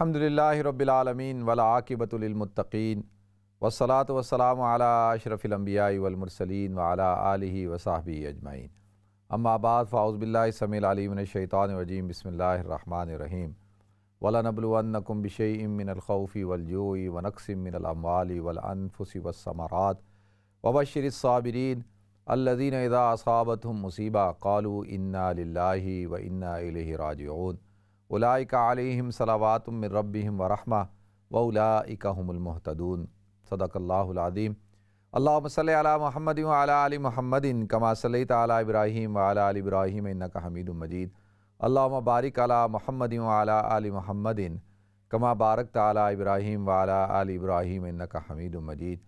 अलहमदिल्ला रबालमीन वलाकिबतमतकीन वसलात वसलाम अशरफ़िलम्बियामरसलिन वाली वसाहबी अजमाइन अम्माबाद फ़ाउज़बिल्लासमीमनशैतानरजीम बसमीम वलनबलवनकुम बिशमिनख़ौफ़ी वलजोई वनक्समिनवाली वलफ़ुसी वसमरात वबशरसाबरीन अल्लादीन अदा असाबत मुसीबा कालू इन्ना व इन्ना राजन उलाइका अलैहिम सलावातुम रब्बिहिम वरहमा व उलाइकाहमतदून सदकल्लादीम अल्लाम सल महमद वाली महमदिन कमा सली इब्राहिम वाली इब्राहिम का हमीद मजीद अल्लाम बारिक अला महमद वाली महमदिन कमा बारक ताली इब्राहिम वाली इब्राहिम हमीद मजीद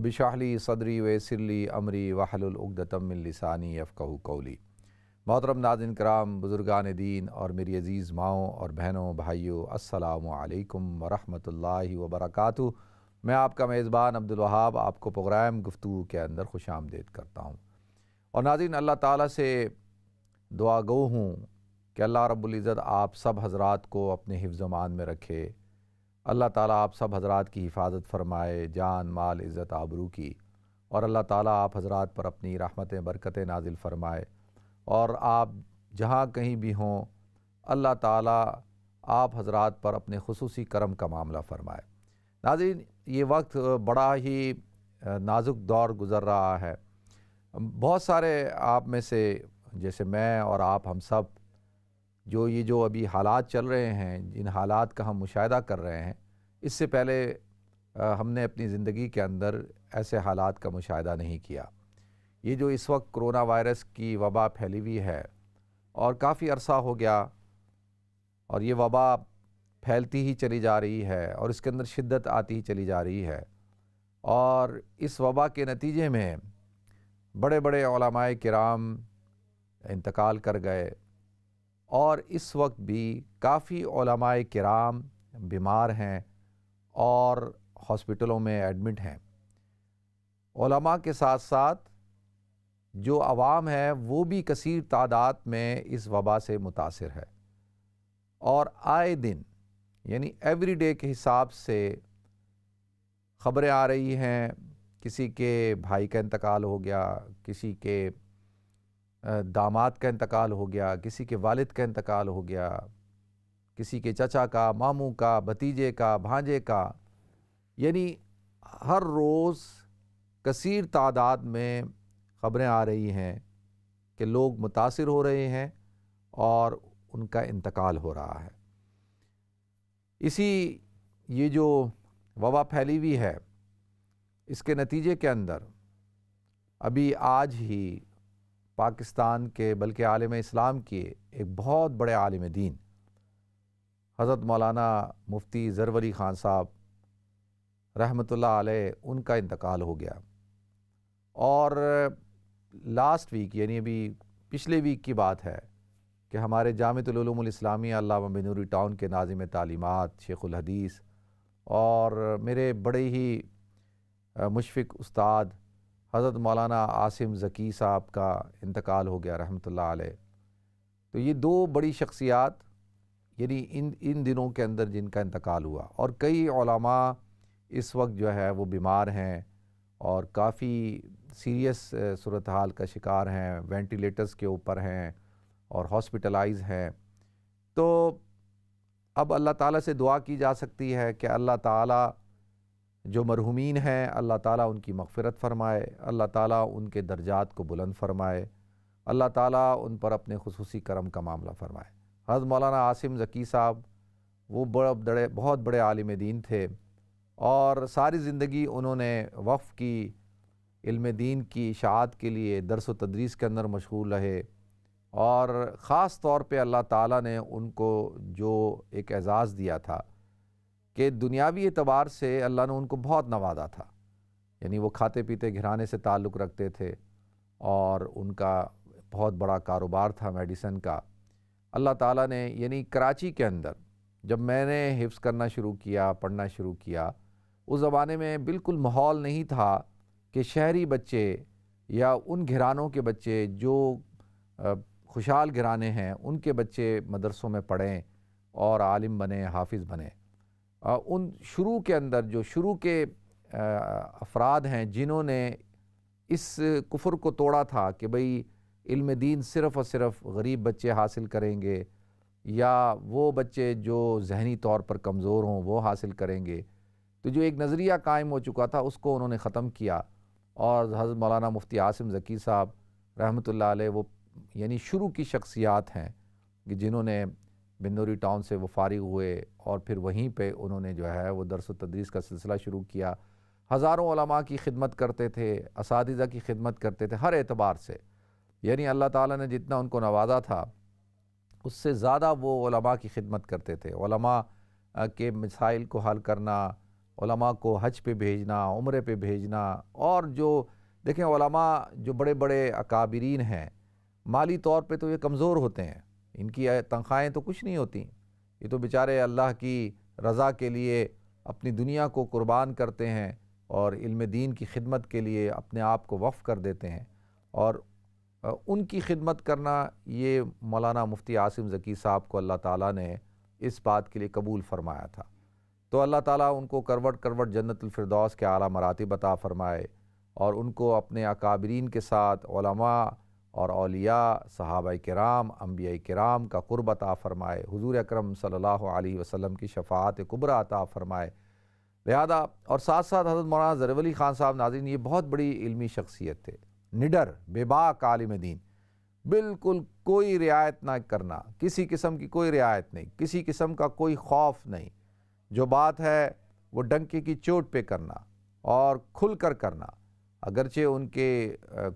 अबिशाहली सदरी वसरली अमरी वाहलतमिलसानी यफ़ कहू कौली मोहतरम नाजिन कराम बुज़ुर्गान दीन और मेरी अज़ीज़ माओ और बहनों भाइयों असलकम वरहमल वबरक मैं आपका मेज़बान अब्दुलवाहाब आपको प्रोग्राम गुफ्तु के अंदर खुश आमदेद करता हूँ और नाजिन अल्लाह ताली से दुआ गो हूँ कि अल्लाह रबुल्ज़त आप सब हजरात को अपने मान में रखे अल्लाह ताली आप सब हजरात की हिफाजत फरमाए जान माल इज़्ज़त आबरू की और अल्लाह ताली आप हजरात पर अपनी रहमत बरकत नाजिल फरमाए और आप जहाँ कहीं भी हों अल्लाह ताला आप हजरात पर अपने खसूसी करम का मामला फ़रमाए नाजरीन ये वक्त बड़ा ही नाजुक दौर गुज़र रहा है बहुत सारे आप में से जैसे मैं और आप हम सब जो ये जो अभी हालात चल रहे हैं जिन हालात का हम मुशाह कर रहे हैं इससे पहले हमने अपनी ज़िंदगी के अंदर ऐसे हालात का मुशाह नहीं किया ये जो इस वक्त कोरोना वायरस की वबा फैली हुई है और काफ़ी अरसा हो गया और ये वबा फैलती ही चली जा रही है और इसके अंदर शिद्दत आती ही चली जा रही है और इस वबा के नतीजे में बड़े बड़े कराम इंतकाल कर गए और इस वक्त भी काफ़ी कराम बीमार हैं और हॉस्पिटलों में एडमिट हैं के साथ साथ जो आवाम है वो भी कसर तादाद में इस वबा से मुतासर है और आए दिन यानी एवरी डे के हिसाब से ख़बरें आ रही हैं किसी के भाई का इंतकाल हो गया किसी के दामाद का इंतकाल हो गया किसी के वालिद का इंतकाल हो गया किसी के चचा का मामू का भतीजे का भांजे का यानी हर रोज़ कसर तादाद में ख़बरें आ रही हैं कि लोग मुतासर हो रहे हैं और उनका इंतकाल हो रहा है इसी ये जो वबा फैली हुई है इसके नतीजे के अंदर अभी आज ही पाकिस्तान के बल्कि आलम इस्लाम के एक बहुत बड़े आलम दीन हज़रत मौलाना मुफ्ती ज़रवली ख़ान साहब रहमतुल्लाह उनका इंतकाल हो गया और लास्ट वीक यानी अभी पिछले वीक की बात है कि हमारे जामतलूमलस्लामी अल्लाह बिनूरी टाउन के नाजिम तालीमत शेख़ुलहदीस और मेरे बड़े ही मुशफ़ उस्ताद हज़रत मौलाना आसिम ज़की साहब का इंतकाल हो गया रहमत अलैह तो ये दो बड़ी शख्सियात यानी इन इन दिनों के अंदर जिनका इंतकाल हुआ और कई इस वक्त जो है वो बीमार हैं और काफ़ी सीरियस सूरत हाल का शिकार हैं वेंटिलेटर्स के ऊपर हैं और हॉस्पिटलाइज हैं तो अब अल्लाह ताला से दुआ की जा सकती है कि अल्लाह ताला जो मरहुमीन हैं अल्लाह ताला उनकी मगफ़रत फ़रमाए अल्लाह ताला उनके दर्जात को बुलंद फ़रमाए अल्लाह ताला उन पर अपने खसूसी करम का मामला फ़रमाए हज़ मौलाना आसिम ज़की साहब वो बड़े बड़े बहुत बड़े आलिम दीन थे और सारी ज़िंदगी उन्होंने वफ़ की इल्म दीन की इशात के लिए दरस व तदरीस के अंदर मशहूर रहे और ख़ास तौर पर अल्लाह ताला ने उनको जो एक एज़ाज़ दिया था कि दुनियावी एतबार से अल्लाह ने उनको बहुत नवाजा था यानी वो खाते पीते घिराने से ताल्लुक़ रखते थे और उनका बहुत बड़ा कारोबार था मेडिसन का अल्लाह ताला ने यानी कराची के अंदर जब मैंने हिफ्स करना शुरू किया पढ़ना शुरू किया उस ज़माने में बिल्कुल माहौल नहीं था कि शहरी बच्चे या उन घरानों के बच्चे जो खुशहाल घराने हैं उनके बच्चे मदरसों में पढ़ें और आलिम बने हाफिज़ बने उन शुरू के अंदर जो शुरू के अफराद हैं जिन्होंने इस कुफर को तोड़ा था कि भई इल्म दीन सिर्फ़ और सिर्फ़ गरीब बच्चे हासिल करेंगे या वो बच्चे जो जहनी तौर पर कमज़ोर हों वो हासिल करेंगे तो जो एक नज़रिया कायम हो चुका था उसको उन्होंने ख़त्म किया और हज़रत मौलाना मुफ्ती आसिम ज़की साहब रहमत ला वो यानी शुरू की शख्सियात हैं कि जिन्होंने बिन्नूरी टाउन से वो फारिग हुए और फिर वहीं पे उन्होंने जो है वो दरस तदरीस का सिलसिला शुरू किया हज़ारों की खिदमत करते थे इस की खिदमत करते थे हर एतबार से यानी अल्लाह ताला ने जितना उनको नवाजा था उससे ज़्यादा वो की खिदमत करते थे के मिसाइल को हल करना मा को हज पे भेजना उम्र पे भेजना और जो देखें ओलमा जो बड़े बड़े अकाबरीन हैं माली तौर पे तो ये कमज़ोर होते हैं इनकी तनख्वाहें तो कुछ नहीं होती ये तो बेचारे अल्लाह की रज़ा के लिए अपनी दुनिया को कुर्बान करते हैं और इल्म दीन की खिदमत के लिए अपने आप को वफ़ कर देते हैं और उनकी खिदमत करना ये मौलाना मुफ्ती आसिम ज़की साहब को अल्लाह ताला ने इस बात के लिए कबूल फरमाया था तो अल्लाह ताला उनको करवट करवट जन्नतफरदौस के आला मराती बता फ़रमाए और उनको अपने अकाबरीन के साथ और अलिया सहाबा कराम अम्बिया कराम का कुर्बता अता फ़रमाए हुजूर अकरम सल्लल्लाहु अलैहि वसल्लम की शफात कुबरा अता फ़रमाए लिहाजा और साथ साथ हजरत मौलाना जरवली ख़ान साहब नाजिन ये बहुत बड़ी इलमी शख्सियत थे निडर बेबाक आलिम दीन बिल्कुल कोई रियायत ना करना किसी किस्म की कोई रियायत नहीं किसी किस्म का कोई खौफ नहीं जो बात है वो डंके की चोट पे करना और खुल कर करना अगरचे उनके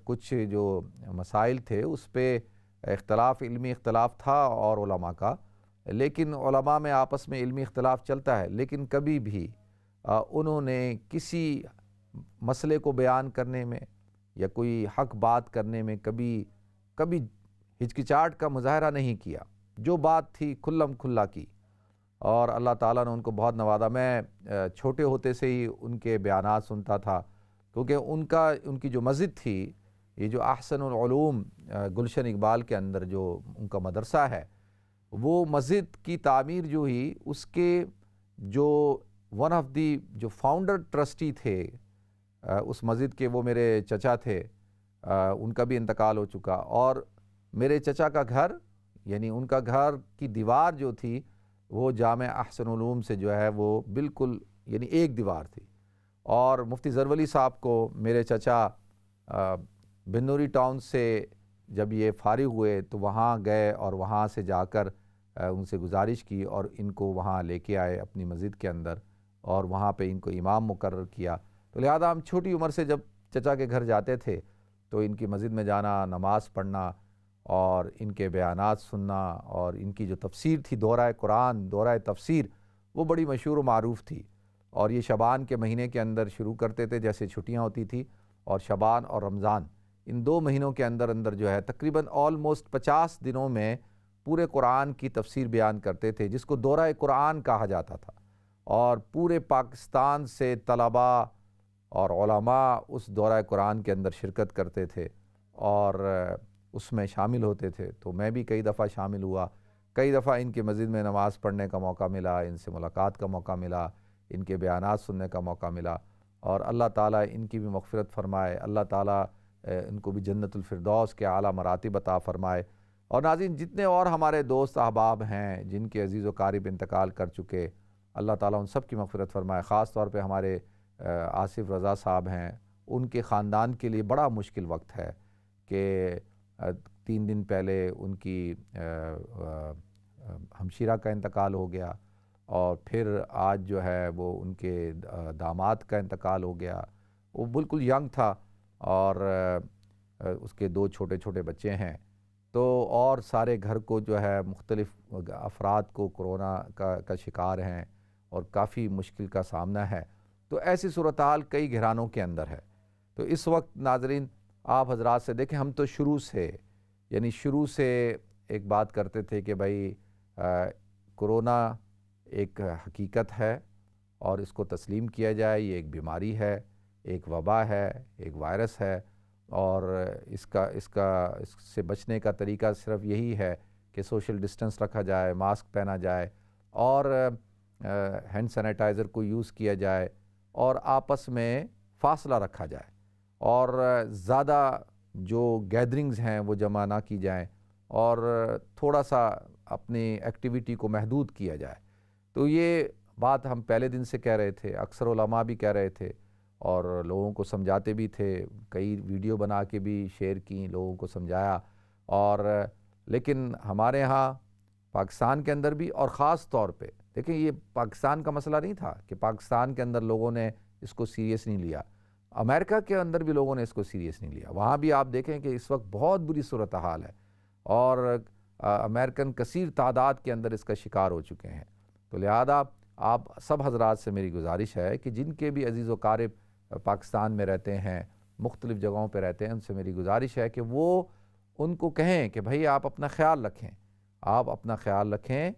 कुछ जो मसाइल थे उस पर इख्तलाफ इलमी इख्तलाफ था और उलमा का लेकिन उलमा में आपस में इलमी इख्तलाफ चलता है लेकिन कभी भी उन्होंने किसी मसले को बयान करने में या कोई हक बात करने में कभी कभी हिचकिचाहट का मुजाहरा नहीं किया जो बात थी खुल्लम खुल्ला की और अल्लाह ताला ने उनको बहुत नवाजा मैं छोटे होते से ही उनके बयान सुनता था क्योंकि उनका उनकी जो मस्जिद थी ये जो आहसनूम गुलशन इकबाल के अंदर जो उनका मदरसा है वो मस्जिद की तामीर जो ही उसके जो वन ऑफ दी जो फाउंडर ट्रस्टी थे उस मस्जिद के वो मेरे चचा थे उनका भी इंतकाल हो चुका और मेरे चचा का घर यानी उनका घर की दीवार जो थी वो जाम अहसनूम से जो है वो बिल्कुल यानी एक दीवार थी और मुफ्ती जरवली साहब को मेरे चचा बिन्नूरी टाउन से जब ये फारिग हुए तो वहाँ गए और वहाँ से जाकर उनसे गुजारिश की और इनको वहाँ लेके आए अपनी मस्जिद के अंदर और वहाँ पे इनको इमाम मुकर किया तो लिहाजा हम छोटी उम्र से जब चचा के घर जाते थे तो इनकी मस्जिद में जाना नमाज़ पढ़ना और इनके बयान सुनना और इनकी जो तफसीर थी दौरा कुरान दौरा तफसीर वो बड़ी मशहूर मरूफ थी और ये शबान के महीने के अंदर शुरू करते थे जैसे छुट्टियाँ होती थी और शबान और रमज़ान इन दो महीनों के अंदर अंदर जो है तकरीबन ऑलमोस्ट पचास दिनों में पूरे कुरान की तफसीर बयान करते थे जिसको दौरा कुरान कहा जाता था और पूरे पाकिस्तान से तलबा और उस दौरा कुरान के अंदर शिरकत करते थे और उसमें शामिल होते थे तो मैं भी कई दफ़ा शामिल हुआ कई दफ़ा इनकी मस्जिद में नमाज़ पढ़ने का मौका मिला इनसे मुलाकात का मौका मिला इनके बयान सुनने का मौका मिला और अल्लाह ताला इनकी भी मगफरत फरमाए अल्लाह ताला इनको भी जन्नतफरदौस के अली मराती बता फ़रमाए और नाजिन जितने और हमारे दोस्त अहबाब हैं जिनके अजीज़ वकारीब इंतकाल कर चुके अल्लाह ताला उन सब की मगफरत फरमाए ख़ास तौर पर हमारे आसिफ रज़ा साहब हैं उनके ख़ानदान के लिए बड़ा मुश्किल वक्त है कि तीन दिन पहले उनकी हमशीरा का इंतकाल हो गया और फिर आज जो है वो उनके दामाद का इंतकाल हो गया वो बिल्कुल यंग था और उसके दो छोटे छोटे बच्चे हैं तो और सारे घर को जो है मुख्तलिफ अफराद को कोरोना का का शिकार हैं और काफ़ी मुश्किल का सामना है तो ऐसी सूरत कई घरानों के अंदर है तो इस वक्त नाजरीन आप हजरात से देखें हम तो शुरू से यानी शुरू से एक बात करते थे कि भाई कोरोना एक हकीकत है और इसको तस्लीम किया जाए ये एक बीमारी है एक वबा है एक वायरस है और इसका इसका इससे बचने का तरीका सिर्फ यही है कि सोशल डिस्टेंस रखा जाए मास्क पहना जाए और हैंड सैनिटाइज़र को यूज़ किया जाए और आपस में फासला रखा जाए और ज़्यादा जो गैदरिंग्स हैं वो जमा ना की जाएँ और थोड़ा सा अपनी एक्टिविटी को महदूद किया जाए तो ये बात हम पहले दिन से कह रहे थे अक्सर उलमा भी कह रहे थे और लोगों को समझाते भी थे कई वीडियो बना के भी शेयर की लोगों को समझाया और लेकिन हमारे यहाँ पाकिस्तान के अंदर भी और ख़ास तौर पे देखें ये पाकिस्तान का मसला नहीं था कि पाकिस्तान के अंदर लोगों ने इसको सीरियस नहीं लिया अमेरिका के अंदर भी लोगों ने इसको सीरियस नहीं लिया वहाँ भी आप देखें कि इस वक्त बहुत बुरी सूरत हाल है और अमेरिकन कसीर तादाद के अंदर इसका शिकार हो चुके हैं तो लिहाजा आप सब हजरात से मेरी गुजारिश है कि जिनके भी अजीज़ वक़ारब पाकिस्तान में रहते हैं मुख्तलिफ़ जगहों पर रहते हैं उनसे मेरी गुजारिश है कि वो उनको कहें कि भाई आप अपना ख्याल रखें आप अपना ख्याल रखें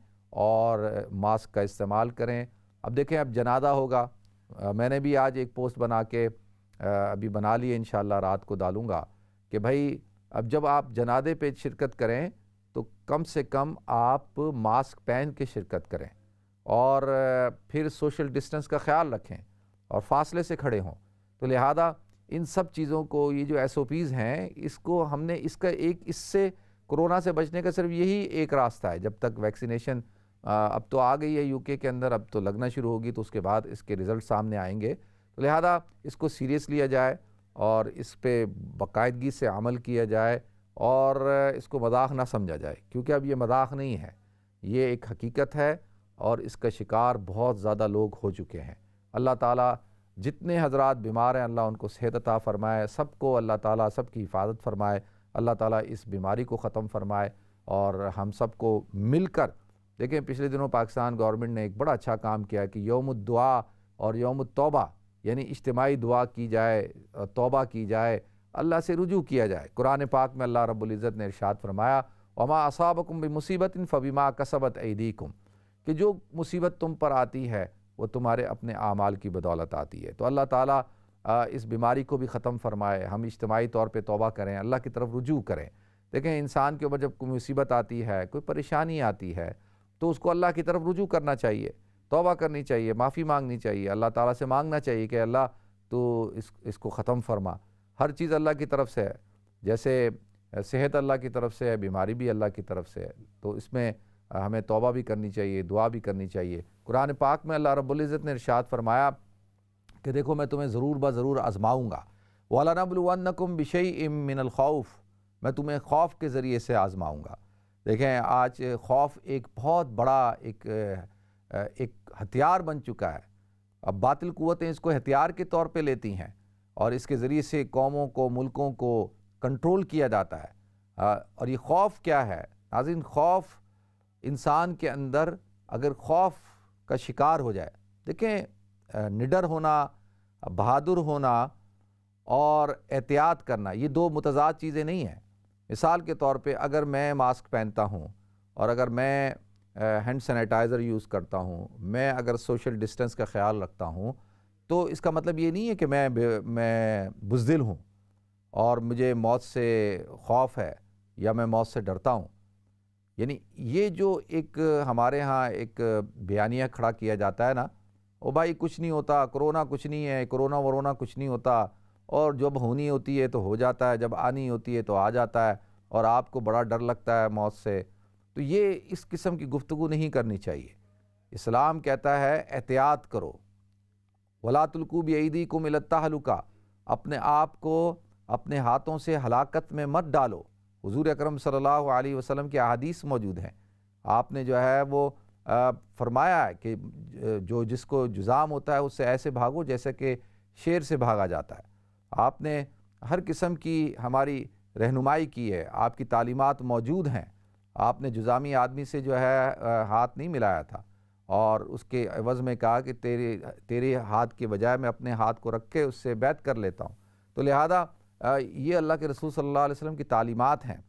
और मास्क का इस्तेमाल करें अब देखें अब जनादा होगा मैंने भी आज एक पोस्ट बना के अभी बना लिए इन रात को डालूँगा कि भाई अब जब आप जनादे पे शिरकत करें तो कम से कम आप मास्क पहन के शिरकत करें और फिर सोशल डिस्टेंस का ख्याल रखें और फासले से खड़े हों तो लिहाजा इन सब चीज़ों को ये जो एस ओ पीज़ हैं इसको हमने इसका एक इससे कोरोना से बचने का सिर्फ यही एक रास्ता है जब तक वैक्सीनेशन अब तो आ गई है यूके के अंदर अब तो लगना शुरू होगी तो उसके बाद इसके रिज़ल्ट सामने आएंगे तो लिहाजा इसको सीरियस लिया जाए और इस पर बाकायदगी से अमल किया जाए और इसको मजाक ना समझा जाए क्योंकि अब ये मजाक नहीं है ये एक हकीकत है और इसका शिकार बहुत ज़्यादा लोग हो चुके हैं अल्लाह ताला जितने हजरत बीमार हैं अल्लाह उनको सेहत अता फ़रमाए सबको अल्लाह ताला सबकी हिफाजत फ़रमाए अल्लाह ताला इस बीमारी को ख़त्म फ़रमाए और हम सबको मिलकर देखें पिछले दिनों पाकिस्तान गवर्नमेंट ने एक बड़ा अच्छा काम किया कि यौम दुआ और यौम तौबा यानी इज्तमाही दुआ की जाए तोबा की जाए अल्लाह से रुजू किया जाए कुरान पाक में अल्लाह रब्ज़त ने इरशाद फरमाया वमा असाबकुम मुसीबत इन फ़बीमा कसबत ऐदीकुम कि जो मुसीबत तुम पर आती है वो तुम्हारे अपने आमाल की बदौलत आती है तो अल्लाह ताला इस बीमारी को भी ख़त्म फरमाए हम इज्तमाही तौर पर तोबा करें अल्लाह की तरफ रुजू करें देखें इंसान के ऊपर जब कोई मुसीबत आती है कोई परेशानी आती है तो उसको अल्लाह की तरफ रुजू करना चाहिए तोबा करनी चाहिए माफ़ी मांगनी चाहिए अल्लाह ताला से मांगना चाहिए कि अल्लाह तो इस इसको ख़त्म फरमा हर चीज़ अल्लाह की तरफ से है जैसे सेहत अल्लाह की तरफ से है बीमारी भी अल्लाह की तरफ से है तो इसमें हमें तोबा भी करनी चाहिए दुआ भी करनी चाहिए कुरान पाक में अल्लाह रब्ज़त ने इरशाद फरमाया कि देखो मैं तुम्हें ज़रूर ब ज़रूर आजमाऊँगा वाला नबलकुम बिशई इम मिनलखौफ़ मैं तुम्हें खौफ के ज़रिए से आजमाऊँगा देखें आज खौफ एक बहुत बड़ा एक एक हथियार बन चुका है अब बातिल क़वतें इसको हथियार के तौर पे लेती हैं और इसके ज़रिए से कौमों को मुल्कों को कंट्रोल किया जाता है और ये खौफ क्या है नाजिन खौफ इंसान के अंदर अगर खौफ का शिकार हो जाए देखें निडर होना बहादुर होना और एहतियात करना ये दो मुतजाद चीज़ें नहीं हैं मिसाल के तौर पे अगर मैं मास्क पहनता हूँ और अगर मैं हैंड सैनिटाइज़र यूज़ करता हूँ मैं अगर सोशल डिस्टेंस का ख्याल रखता हूँ तो इसका मतलब ये नहीं है कि मैं मैं बुजदिल हूँ और मुझे मौत से खौफ है या मैं मौत से डरता हूँ यानी ये जो एक हमारे यहाँ एक बयानिया खड़ा किया जाता है ना ओ भाई कुछ नहीं होता कोरोना कुछ नहीं है कोरोना वरोना कुछ नहीं होता और जब होनी होती है तो हो जाता है जब आनी होती है तो आ जाता है और आपको बड़ा डर लगता है मौत से तो ये इस किस्म की गुफ्तु नहीं करनी चाहिए इस्लाम कहता है एहतियात करो वलातुलकूब ईदी को मिलता हलुका अपने आप को अपने हाथों से हलाकत में मत डालो हजूर अकरम सल्लल्लाहु अलैहि वसल्लम के अदीस मौजूद हैं आपने जो है वो फरमाया है कि जो जिसको जुजाम होता है उससे ऐसे भागो जैसे कि शेर से भागा जाता है आपने हर किस्म की हमारी रहनुमाई की है आपकी तालीमत मौजूद हैं आपने जुजामी आदमी से जो है हाथ नहीं मिलाया था और उसके अवज़ में कहा कि तेरे तेरे हाथ के बजाय मैं अपने हाथ को रख के उससे बैत कर लेता हूँ तो लिहाजा ये अल्लाह के रसूल सल्लल्लाहु अलैहि वसल्लम की तालीमात हैं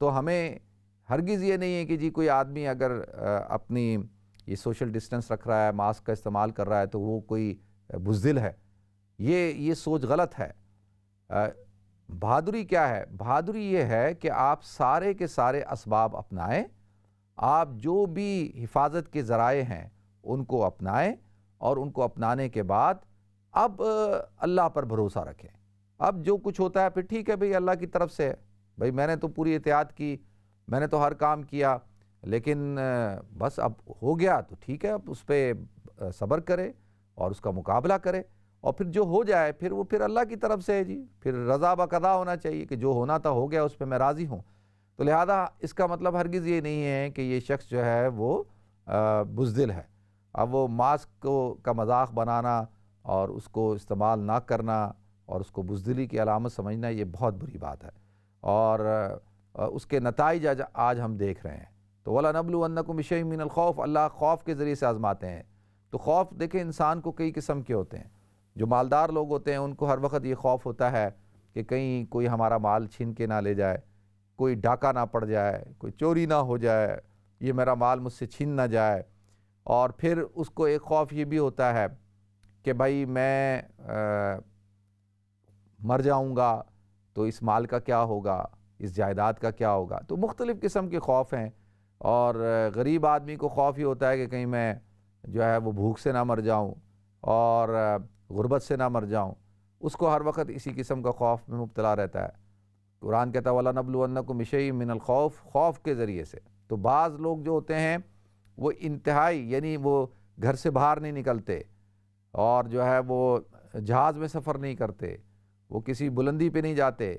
तो हमें हरगिज़ ये नहीं है कि जी कोई आदमी अगर अपनी ये सोशल डिस्टेंस रख रहा है मास्क का इस्तेमाल कर रहा है तो वो कोई बुजदिल है ये ये सोच गलत है बहादुरी क्या है बहादुरी ये है कि आप सारे के सारे इसबाब अपनाएं आप जो भी हिफाजत के ज़राए हैं उनको अपनाएं और उनको अपनाने के बाद अब अल्लाह पर भरोसा रखें अब जो कुछ होता है फिर ठीक है भाई अल्लाह की तरफ से भाई मैंने तो पूरी एहतियात की मैंने तो हर काम किया लेकिन बस अब हो गया तो ठीक है अब उस पर सब्र करें और उसका मुकाबला करें और फिर जो हो जाए फिर वो फिर अल्लाह की तरफ से है जी फिर रज़ा बकदा होना चाहिए कि जो होना था हो गया उस पर मैं राज़ी हूँ तो लिहाजा इसका मतलब हरगिज़ ये नहीं है कि ये शख्स जो है वो बुजदिल है अब वो मास्क को का मजाक बनाना और उसको इस्तेमाल ना करना और उसको बुजदिली की अलामत समझना ये बहुत बुरी बात है और उसके नतज आज, आज हम देख रहे हैं तो वाला नबलवनकुमशमिनख़ौफ़ अल्लाह खौफ के ज़रिए से आज़माते हैं तो खौफ देखें इंसान को कई किस्म के होते हैं जो मालदार लोग होते हैं उनको हर वक्त ये खौफ होता है कि कहीं कोई हमारा माल छीन के ना ले जाए कोई डाका ना पड़ जाए कोई चोरी ना हो जाए ये मेरा माल मुझसे छीन ना जाए और फिर उसको एक खौफ ये भी होता है कि भाई मैं आ, मर जाऊँगा तो इस माल का क्या होगा इस जायदाद का क्या होगा तो मुख्तलिफ़ किस्म के खौफ हैं और गरीब आदमी को खौफ ये होता है कि कहीं मैं जो है वो भूख से ना मर जाऊँ और गुरबत से ना मर जाऊँ उसको हर वक्त इसी किस्म का खौफ में मुबतला रहता है कुरान कहता वाला नबलवन्ना को मिशई मिनल खौफ खौफ के ज़रिए से तो बाज़ लोग जो होते हैं वो इंतहाई यानी वो घर से बाहर नहीं निकलते और जो है वो जहाज़ में सफ़र नहीं करते वो किसी बुलंदी पे नहीं जाते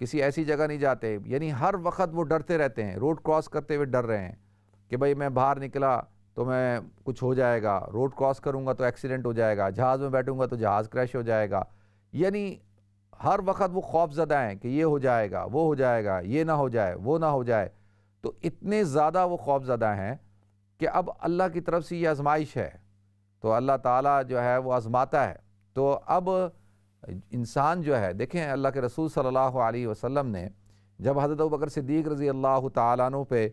किसी ऐसी जगह नहीं जाते यानी हर वक्त वो डरते रहते हैं रोड क्रॉस करते हुए डर रहे हैं कि भाई मैं बाहर निकला तो मैं कुछ हो जाएगा रोड क्रॉस करूँगा तो एक्सीडेंट हो जाएगा जहाज़ में बैठूँगा तो जहाज़ क्रैश हो जाएगा यानी हर वक्त वो खौफजदा हैं कि ये हो जाएगा वो हो जाएगा ये ना हो जाए वो ना हो जाए तो इतने ज़्यादा वो खौफजदा हैं कि अब अल्लाह की तरफ से ये आजमाइश है तो अल्लाह ताला जो है वो आजमाता है तो अब इंसान जो है देखें अल्लाह के रसूल सल्लल्लाहु अलैहि वसल्लम ने जब हज़रत बकर सिद्दीक रज़ी अल्लाह तु पे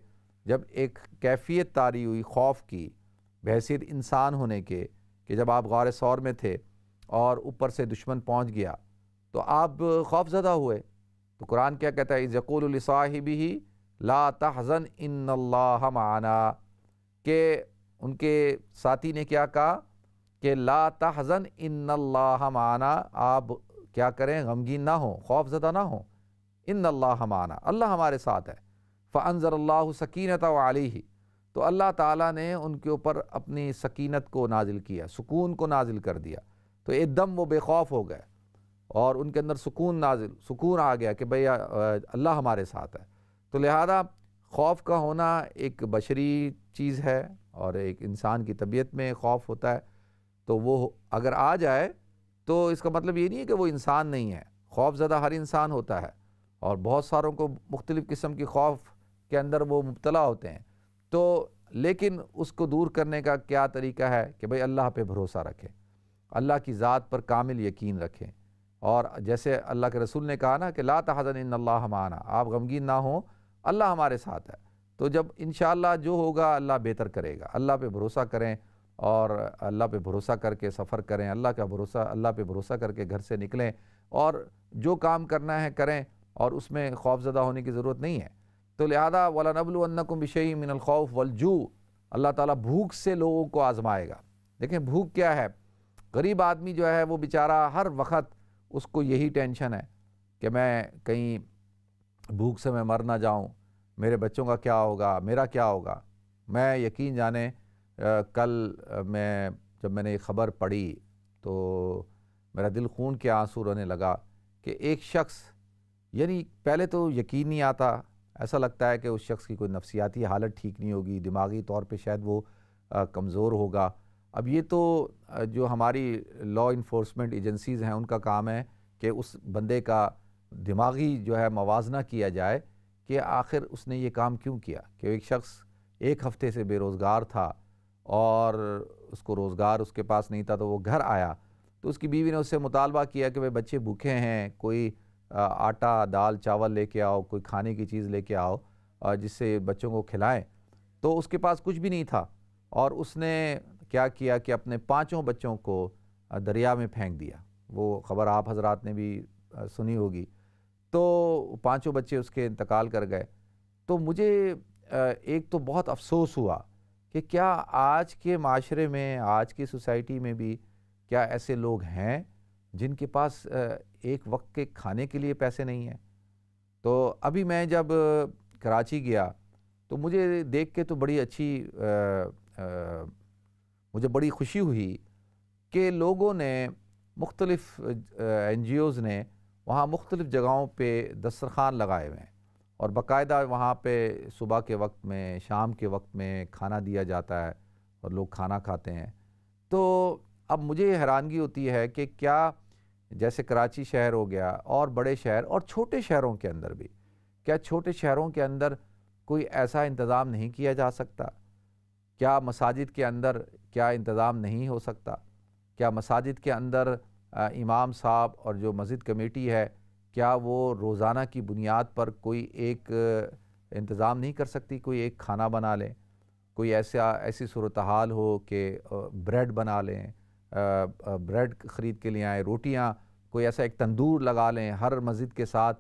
जब एक कैफियत तारी हुई खौफ की बहसीत इंसान होने के कि जब आप गौर शौर में थे और ऊपर से दुश्मन पहुंच गया तो आप खौफ ज़दा हुए तो कुरान क्या कहता है यकूलसाहिब ही ला तहज़न इन माना के उनके साथी ने क्या कहा कि ला तहज़न इन माना आप क्या करें गमगीन ना हो खौफ ज़दा ना हो इन माना अल्लाह हमारे साथ है अल्लाह सकीनत आलही तो अल्लाह ताला ने उनके ऊपर अपनी सकीनत को नाजिल किया सुकून को नाजिल कर दिया तो एकदम वो बेखौफ हो गए और उनके अंदर सुकून नाजिल सुकून आ गया कि भैया अल्लाह हमारे साथ है तो लिहाजा खौफ का होना एक बशरी चीज़ है और एक इंसान की तबीयत में खौफ होता है तो वो अगर आ जाए तो इसका मतलब ये नहीं है कि वो इंसान नहीं है खौफ ज़्यादा हर इंसान होता है और बहुत सारों को मुख्तलिफ़ किस्म की खौफ के अंदर वो मुबतला होते हैं तो लेकिन उसको दूर करने का क्या तरीका है कि भाई अल्लाह पे भरोसा रखें अल्लाह की ज़ात पर कामिल यकीन रखें और जैसे अल्लाह के रसूल ने कहा ना कि ला तजन माना आप गमगीन ना हो अल्लाह हमारे साथ है तो जब इन जो होगा अल्लाह बेहतर करेगा अल्लाह पे भरोसा करें और अल्लाह पे भरोसा करके सफ़र करें अल्लाह का भरोसा अल्लाह पे भरोसा करके घर से निकलें और जो काम करना है करें और उसमें खौफजदा होने की ज़रूरत नहीं है तो लिहाजा वलानबलकुम बिशई मिनलखौफ वलजू अल्लाह ताला भूख से लोगों को आजमाएगा देखें भूख क्या है गरीब आदमी जो है वो बेचारा हर वक्त उसको यही टेंशन है कि मैं कहीं भूख से मैं मर ना जाऊं मेरे बच्चों का क्या होगा मेरा क्या होगा मैं यकीन जाने आ, कल मैं जब मैंने ये ख़बर पढ़ी तो मेरा दिल खून के आंसू रोने लगा कि एक शख्स यानी पहले तो यकीन नहीं आता ऐसा लगता है कि उस शख्स की कोई नफसियाती हालत ठीक नहीं होगी दिमागी तौर पे शायद वो कमज़ोर होगा अब ये तो जो हमारी लॉ इन्फोर्समेंट एजेंसीज़ हैं उनका काम है कि उस बंदे का दिमागी जो है मवाजना किया जाए कि आखिर उसने ये काम क्यों किया कि एक शख्स एक हफ़्ते से बेरोज़गार था और उसको रोज़गार उसके पास नहीं था तो वो घर आया तो उसकी बीवी ने उससे मुतालबा किया कि भाई बच्चे भूखे हैं कोई आटा दाल चावल लेके आओ कोई खाने की चीज़ लेके आओ जिससे बच्चों को खिलाएं तो उसके पास कुछ भी नहीं था और उसने क्या किया कि अपने पाँचों बच्चों को दरिया में फेंक दिया वो ख़बर आप हजरात ने भी सुनी होगी तो पांचों बच्चे उसके इंतकाल कर गए तो मुझे एक तो बहुत अफसोस हुआ कि क्या आज के माशरे में आज की सोसाइटी में भी क्या ऐसे लोग हैं जिनके पास एक वक्त के खाने के लिए पैसे नहीं हैं तो अभी मैं जब कराची गया तो मुझे देख के तो बड़ी अच्छी आ, आ, मुझे बड़ी खुशी हुई कि लोगों ने मुख्तलफ़ एन जी ओज़ ने वहाँ मुख्तलिफ़ जगहों पर दस्तरखान लगाए हुए हैं और बाकायदा वहाँ पर सुबह के वक्त में शाम के वक्त में खाना दिया जाता है और लोग खाना खाते हैं तो अब मुझे ये हैरानगी होती है कि क्या जैसे कराची शहर हो गया और बड़े शहर और छोटे शहरों के अंदर भी क्या छोटे शहरों के अंदर कोई ऐसा इंतज़ाम नहीं किया जा सकता क्या मसाजिद के अंदर क्या इंतज़ाम नहीं हो सकता क्या मसाजिद के अंदर इमाम साहब और जो मस्जिद कमेटी है क्या वो रोज़ाना की बुनियाद पर कोई एक इंतज़ाम नहीं कर सकती कोई एक खाना बना लें कोई ऐसा ऐसी सूरत हाल हो कि ब्रेड बना लें ब्रेड ख़रीद के लिए आएँ रोटियाँ कोई ऐसा एक तंदूर लगा लें हर मस्जिद के साथ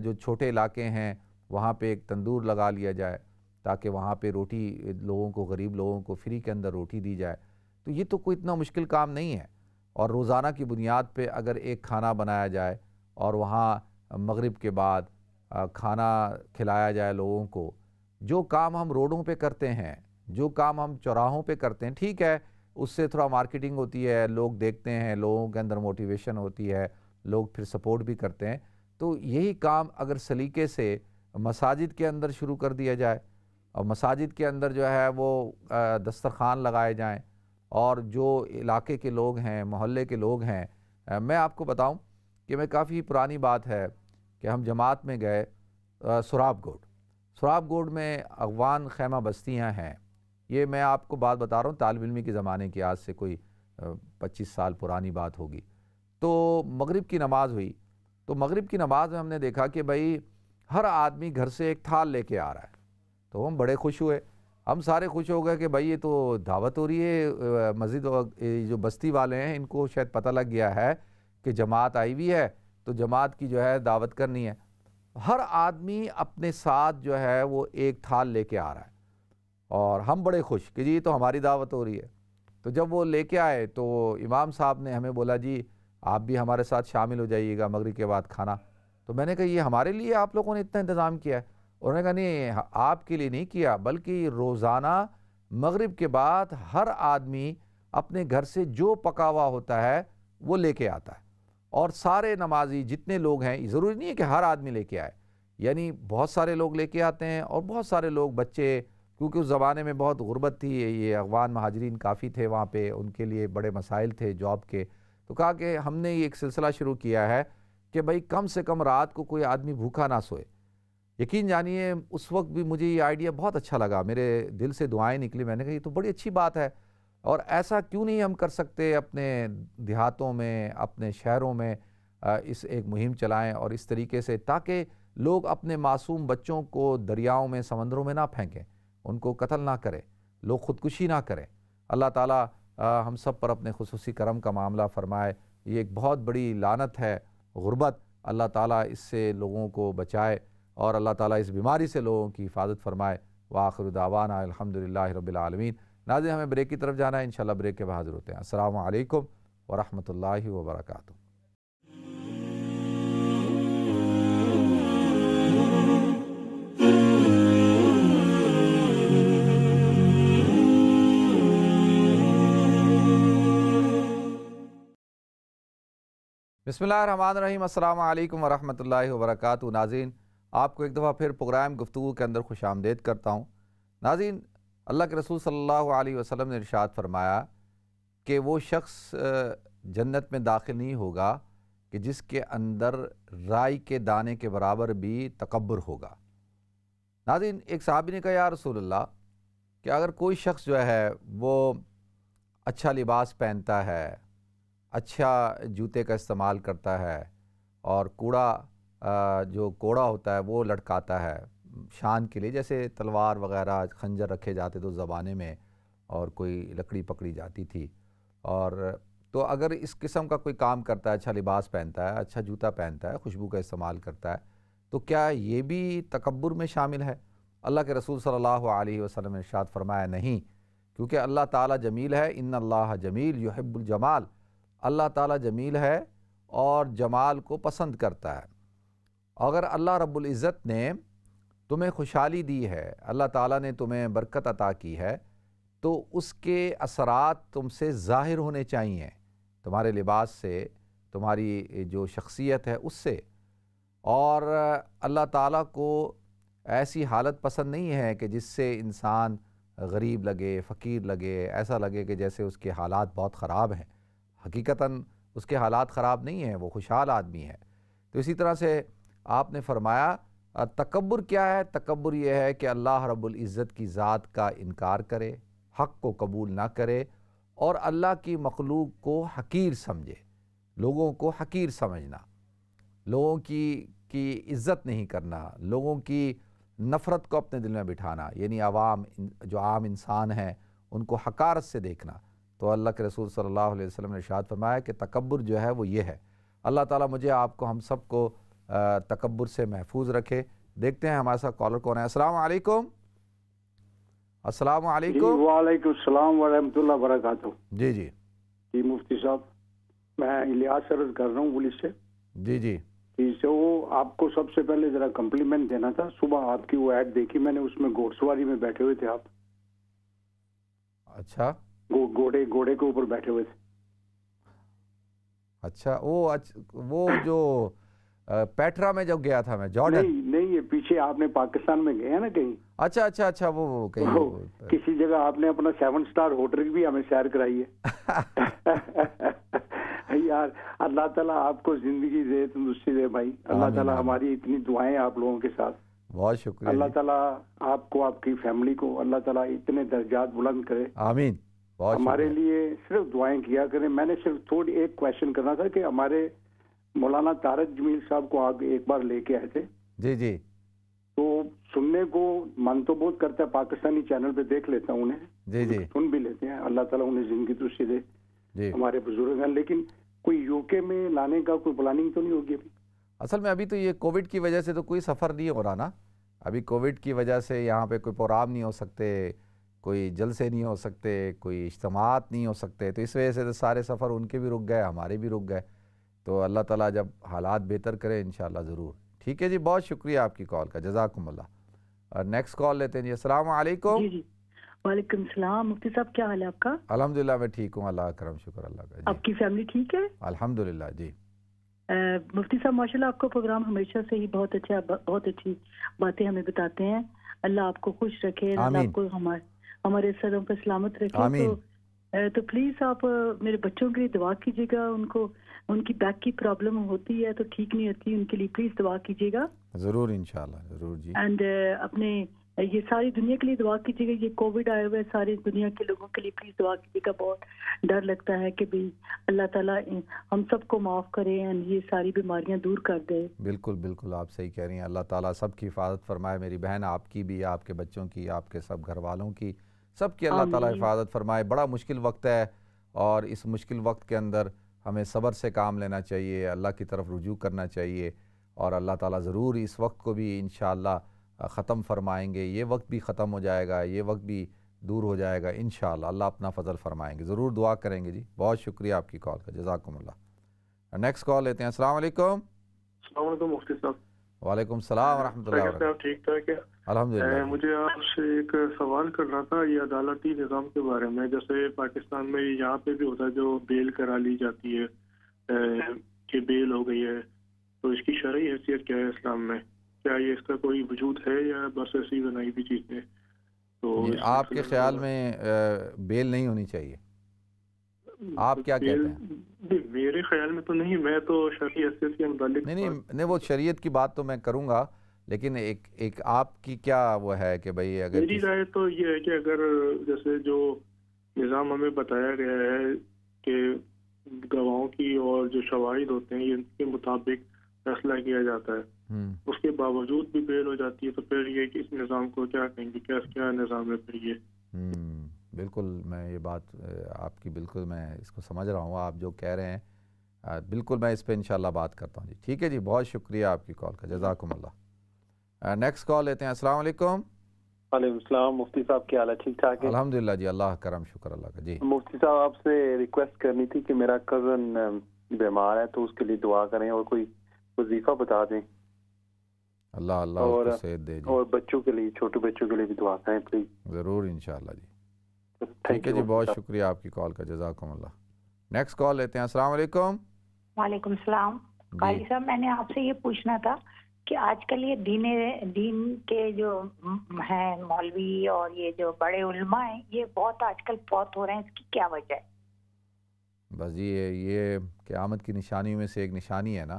जो छोटे इलाके हैं वहाँ पे एक तंदूर लगा लिया जाए ताकि वहाँ पे रोटी लोगों को गरीब लोगों को फ्री के अंदर रोटी दी जाए तो ये तो कोई इतना मुश्किल काम नहीं है और रोज़ाना की बुनियाद पे अगर एक खाना बनाया जाए और वहाँ मगरिब के बाद खाना खिलाया जाए लोगों को जो काम हम रोडों पर करते हैं जो काम हम चौराहों पर करते हैं ठीक है उससे थोड़ा मार्केटिंग होती है लोग देखते हैं लोगों के अंदर मोटिवेशन होती है लोग फिर सपोर्ट भी करते हैं तो यही काम अगर सलीके से मसाजिद के अंदर शुरू कर दिया जाए और मसाजिद के अंदर जो है वो दस्तरखान लगाए जाएं और जो इलाके के लोग हैं मोहल्ले के लोग हैं मैं आपको बताऊं कि मैं काफ़ी पुरानी बात है कि हम जमात में गए सुराब गोड सुराब गोड में अगवान खैमा बस्तियाँ हैं ये मैं आपको बात बता रहा हूँ तालब इलमी के ज़माने की आज से कोई पच्चीस साल पुरानी बात होगी तो मगरब की नमाज़ हुई तो मगरब की नमाज़ में हमने देखा कि भाई हर आदमी घर से एक थाल लेके आ रहा है तो हम बड़े खुश हुए हम सारे खुश हो गए कि भाई ये तो दावत हो रही है मस्जिद जो बस्ती वाले हैं इनको शायद पता लग गया है कि जमात आई हुई है तो जमात की जो है दावत करनी है हर आदमी अपने साथ जो है वो एक थाल लेके आ रहा है और हम बड़े खुश कि जी तो हमारी दावत हो रही है तो जब वो लेके आए तो इमाम साहब ने हमें बोला जी आप भी हमारे साथ शामिल हो जाइएगा मगरिब के बाद खाना तो मैंने कहा ये हमारे लिए आप लोगों ने इतना इंतज़ाम किया है उन्होंने कहा नहीं आपके लिए नहीं किया बल्कि रोज़ाना मगरिब के बाद हर आदमी अपने घर से जो पका हुआ होता है वो लेके आता है और सारे नमाजी जितने लोग हैं ज़रूरी नहीं है कि हर आदमी लेके आए यानी बहुत सारे लोग लेके आते हैं और बहुत सारे लोग बच्चे क्योंकि उस ज़माने में बहुत गुरबत थी ये अफगान महाजरीन काफ़ी थे वहाँ पर उनके लिए बड़े मसाइल थे जॉब के तो कहा कि हमने ये एक सिलसिला शुरू किया है कि भाई कम से कम रात को कोई आदमी भूखा ना सोए यकीन जानिए उस वक्त भी मुझे ये आइडिया बहुत अच्छा लगा मेरे दिल से दुआएं निकली मैंने कहा ये तो बड़ी अच्छी बात है और ऐसा क्यों नहीं हम कर सकते अपने देहातों में अपने शहरों में इस एक मुहिम चलाएं और इस तरीके से ताकि लोग अपने मासूम बच्चों को दरियाओं में समंदरों में ना फेंकें उनको कत्ल ना करें लोग ख़ुदकुशी ना करें अल्लाह ताला हम सब पर अपने खसूसी करम का मामला फ़रमाए ये एक बहुत बड़ी लानत है गुरबत अल्लाह ताला इससे लोगों को बचाए और अल्लाह ताला इस बीमारी से लोगों की हिफाजत फरमाए व आखिर दावाना अलहमदिल्ला रबालमीन नाजिर हमें ब्रेक की तरफ जाना है इन ब्रेक के बाद हाजिर होते हैं असल वरहमल वर्का बसमीम वरहमल वर्क नाजीन आपको एक दफ़ा फिर प्रोग्राम गुफ्तु के अंदर खुश आमदेद करता हूँ नाजीन अल्लाह के रसूल सल्लल्लाहु वसम ने इरशाद फरमाया कि वो शख्स जन्नत में दाखिल नहीं होगा कि जिसके अंदर राई के दाने के बराबर भी तकबर होगा नाजीन एक साहब ने कहा यार रसूल कि अगर कोई शख्स जो है वो अच्छा लिबास पहनता है अच्छा जूते का इस्तेमाल करता है और कूड़ा जो कोड़ा होता है वो लटकाता है शान के लिए जैसे तलवार वगैरह खंजर रखे जाते तो ज़माने में और कोई लकड़ी पकड़ी जाती थी और तो अगर इस किस्म का कोई काम करता है अच्छा लिबास पहनता है अच्छा जूता पहनता है खुशबू का इस्तेमाल करता है तो क्या ये भी तकबर में शामिल है अल्लाह के रसूल सल्लल्लाहु अलैहि वसल्लम ने इरशाद फरमाया नहीं क्योंकि अल्लाह ताला जमील है इन अल्लाह जमील युहिब्बुल जमाल अल्लाह ताला जमील है और जमाल को पसंद करता है अगर अल्लाह रब्बुल इज़्ज़त ने तुम्हें खुशहाली दी है अल्लाह ताला ने तुम्हें बरकत अता की है तो उसके असरात तुमसे ज़ाहिर होने चाहिए तुम्हारे लिबास से तुम्हारी जो शख्सियत है उससे और अल्लाह ताला को ऐसी हालत पसंद नहीं है कि जिससे इंसान गरीब लगे फ़कीर लगे ऐसा लगे कि जैसे उसके हालात बहुत ख़राब हैं हकीकता उसके हालात ख़राब नहीं हैं वो खुशहाल आदमी है तो इसी तरह से आपने फरमाया तकबर क्या है तकबर यह है कि अल्लाह रब्ज़त की ज़ात का इनकार करे हक़ को कबूल ना करे और अल्लाह की मखलूक को हकीर समझे लोगों को हकीर समझना लोगों की की इज़्ज़त नहीं करना लोगों की नफ़रत को अपने दिल में बिठाना यानी आवाम जो आम इंसान हैं उनको हकारत से देखना तो अल्लाह के रसूल सल्लल्लाहु अलैहि वसल्लम ने शाद फरमाया कि तकबर जो है वो ये है अल्लाह ताला मुझे आपको हम सबको तकबर से महफूज रखे देखते हैं हमारे साथ कॉलर कौन है असल वालेकुम वालेकुम वालेकुम सलाम जी जी जी मुफ्ती साहब मैं इलियास कर रहा हूँ पुलिस से जी जी जो तो आपको सबसे पहले जरा कम्प्लीमेंट देना था सुबह आपकी वो ऐड देखी मैंने उसमें घोड़सवारी में बैठे हुए थे आप अच्छा वो घोड़े घोड़े के ऊपर बैठे हुए थे अच्छा वो अच्छ, वो जो पेट्रा में जब गया था मैं जॉर्डन नहीं नहीं ये पीछे आपने पाकिस्तान में गए ना कहीं अच्छा अच्छा अच्छा वो, वो कहीं वो, तो किसी जगह आपने अपना सेवन स्टार होटल भी हमें शेयर कराई है यार अल्लाह ताला आपको जिंदगी दे तंदुरुस्ती दे भाई अल्लाह ताला हमारी इतनी दुआएं आप लोगों के साथ बहुत शुक्रिया अल्लाह ताला आपको आपकी फैमिली को अल्लाह ताला इतने दर्जात बुलंद करे आमीन हमारे लिए सिर्फ दुआएं किया करें मैंने सिर्फ थोड़ी एक क्वेश्चन करना था कि हमारे मौलाना तारक जमील साहब को आप एक बार लेके आए थे जी जी तो सुनने को मन तो बहुत करता है पाकिस्तानी चैनल पे देख लेता हूँ उन्हें जी जी सुन भी लेते हैं अल्लाह ताला उन्हें जिंदगी तो दे हमारे बुजुर्ग हैं लेकिन कोई यूके में लाने का कोई प्लानिंग तो नहीं होगी अभी असल में अभी तो ये कोविड की वजह से तो कोई सफ़र नहीं हो रहा ना अभी कोविड की वजह से यहाँ पे कोई प्रोग्राम नहीं हो सकते कोई जलसे नहीं हो सकते कोई इज्तमात नहीं हो सकते तो इस वजह से तो सारे सफ़र उनके भी रुक गए हमारे भी रुक गए तो अल्लाह ताला जब हालात बेहतर करें इन ज़रूर ठीक है जी बहुत शुक्रिया आपकी कॉल का जजाकमल्ला और नेक्स्ट कॉल लेते हैं जी असल वाईक वाले मुफ्ती साहब क्या हाल है आपका अलहमदिल्ला मैं ठीक हूँ अल्लाह करम शुक्र अल्लाह का आपकी फैमिली ठीक है अलहमदिल्ला जी मुफ्ती साहब माशाल्लाह आपका प्रोग्राम हमेशा से ही बहुत अच्छा बहुत अच्छी बातें हमें बताते हैं अल्लाह आपको खुश रखे आपको हमारे हमारे सरों पर सलामत रखें तो तो प्लीज़ आप मेरे बच्चों के लिए दुआ कीजिएगा उनको उनकी बैक की प्रॉब्लम होती है तो ठीक नहीं होती उनके लिए प्लीज़ दुआ कीजिएगा ज़रूर इंशाल्लाह ज़रूर जी एंड अपने ये सारी दुनिया के लिए दुआ कीजिएगा ये कोविड आया हुआ है सारी दुनिया के लोगों के लिए प्लीज़ दुआ कीजिएगा बहुत डर लगता है कि भाई अल्लाह ताला हम सबको माफ़ करे एंड ये सारी बीमारियां दूर कर दे बिल्कुल बिल्कुल आप सही कह रही हैं अल्लाह ताला सबकी हिफाजत फरमाए मेरी बहन आपकी भी आपके बच्चों की आपके सब घर वालों की सब की अल्लाह ताला हिफाजत फरमाए बड़ा मुश्किल वक्त है और इस मुश्किल वक्त के अंदर हमें सब्र से काम लेना चाहिए अल्लाह की तरफ रुजू करना चाहिए और अल्लाह ताला ज़रूर इस वक्त को भी इन ख़त्म फरमाएँगे ये वक्त भी ख़त्म हो जाएगा ये वक्त भी दूर हो जाएगा इन अल्लाह अपना फ़जल फरमाएंगे ज़रूर दुआ करेंगे जी बहुत शुक्रिया आपकी कॉल का जजाकम्ला नेक्स्ट कॉल लेते हैं असलकम मुफ्ती साहब वालेकुम सलाम वरहमतुल्लाह ठीक ठाक है अल्हम्दुलिल्लाह मुझे आपसे एक सवाल करना था ये अदालती निज़ाम के बारे में जैसे पाकिस्तान में यहाँ पे भी होता है जो बेल करा ली जाती है कि बेल हो गई है तो इसकी शरय हैसियत क्या है इस्लाम में क्या ये इसका कोई वजूद है या बस ऐसी बनाई हुई चीज़ है तो आपके ख्याल में बेल नहीं होनी चाहिए आप तो क्या कहते हैं मेरे ख्याल में तो नहीं मैं तो शरीय नहीं नहीं नहीं वो शरीयत की बात तो मैं करूँगा लेकिन एक एक आपकी क्या वो है कि भाई अगर मेरी राय तो ये है कि अगर जैसे जो निज़ाम हमें बताया गया है कि गवाहों की और जो शवाहिद होते हैं इनके मुताबिक फैसला किया जाता है हम्म। उसके बावजूद भी फेल हो जाती है तो फिर ये इस निज़ाम को क्या कहेंगे क्या क्या निज़ाम है फिर ये हम्म। बिल्कुल मैं ये बात आपकी बिल्कुल मैं इसको समझ रहा हूँ आप जो कह रहे हैं बिल्कुल मैं इस पर इन बात करता हूँ जी ठीक है जी बहुत शुक्रिया आपकी कॉल का जजाकमल्ला नेक्स्ट कॉल लेते हैं असला मुफ्ती साहब क्या है ठीक ठाक है अलहमदिल्ला जी अल्लाह करम शुक्र अल्लाह का जी मुफ्ती साहब आपसे रिक्वेस्ट करनी थी कि मेरा कज़न बीमार है तो उसके लिए दुआ करें और कोई वजीफा बता दें अल्लाह अल्लाह और, दे और बच्चों के लिए छोटे बच्चों के लिए भी दुआ करें प्लीज़ ज़रूर इनशाला जी ठीक है जी बहुत शुक्रिया आपकी कॉल का जजाकमल्ला नेक्स्ट कॉल लेते हैं असला वालेकुम सलाम भाई साहब मैंने आपसे ये पूछना था कि आजकल ये दीने दीन के जो है मौलवी और ये जो बड़े उलमा हैं ये बहुत आजकल बहुत हो रहे हैं इसकी क्या वजह है बस ये ये क़्यामत की निशानियों में से एक निशानी है ना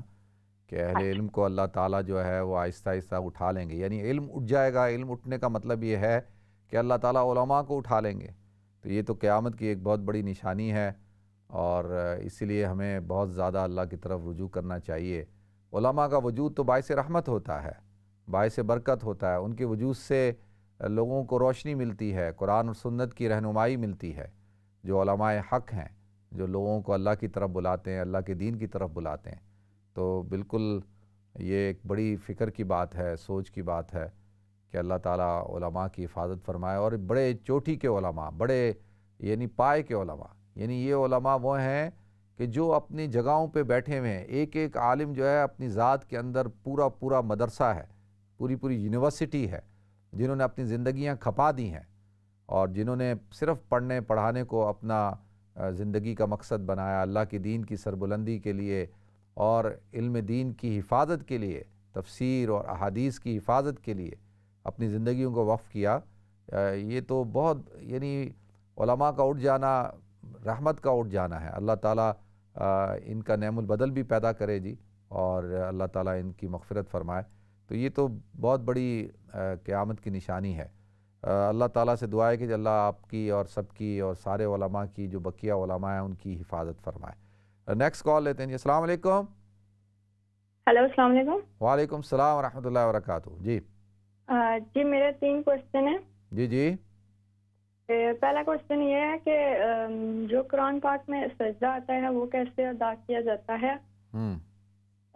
कि अहल अच्छा। इल्म को अल्लाह ताला जो है वो आहिस्ता आहिस्ता उठा लेंगे यानी इल्म उठ जाएगा इल्म उठने का मतलब ये है कि अल्लाह ताला उलमा को उठा लेंगे तो ये तो क़्यामत की एक बहुत बड़ी निशानी है और इसलिए हमें बहुत ज़्यादा अल्लाह की तरफ रुजू करना चाहिए उलमा का वजूद तो बायस रहमत होता है बायस बरकत होता है उनके वजूद से लोगों को रोशनी मिलती है कुरान और सुन्नत की रहनुमाई मिलती है जो हक़ हैं जो लोगों को अल्लाह की तरफ बुलाते हैं अल्लाह के दीन की तरफ बुलाते हैं तो बिल्कुल ये एक बड़ी फ़िक्र की बात है सोच की बात है कि अल्लाह ताली की हिफाजत फरमाए और बड़े चोटी के ओलमा बड़े यानी पाए के ओलमा यानी ये ओलमा वो हैं कि जो अपनी जगहों पे बैठे हुए हैं एक एक आलिम जो है अपनी ज़ात के अंदर पूरा पूरा मदरसा है पूरी पूरी यूनिवर्सिटी है जिन्होंने अपनी ज़िंदियाँ खपा दी हैं और जिन्होंने सिर्फ पढ़ने पढ़ाने को अपना ज़िंदगी का मकसद बनाया अल्लाह के दीन की सरबुलंदी के लिए और इल्म दीन की हिफाजत के लिए तफसीर और अहादीस की हिफाजत के लिए अपनी ज़िंदगी को वफ़ किया ये तो बहुत यानी का उठ जाना रहमत का उठ जाना है अल्लाह ताला इनका नमल बदल भी पैदा करे जी और अल्लाह ताला इनकी मगफरत फरमाए तो ये तो बहुत बड़ी क़्यामत की निशानी है अल्लाह ताला से दुआ है कि अल्लाह आपकी और सबकी और सारे ओलमा की जो बकिया ओलमा है उनकी हिफाजत फरमाए नेक्स्ट कॉल लेते हैं जी अस्सलाम वालेकुम हेलो अस्सलाम वालेकुम वालेकुम सलाम वरहमतुल्लाहि वरकatuh जी जी मेरा तीन क्वेश्चन है जी जी पहला क्वेश्चन ये है कि जो कुरान पाक में सजदा आता है वो कैसे अदा किया जाता है हम्म।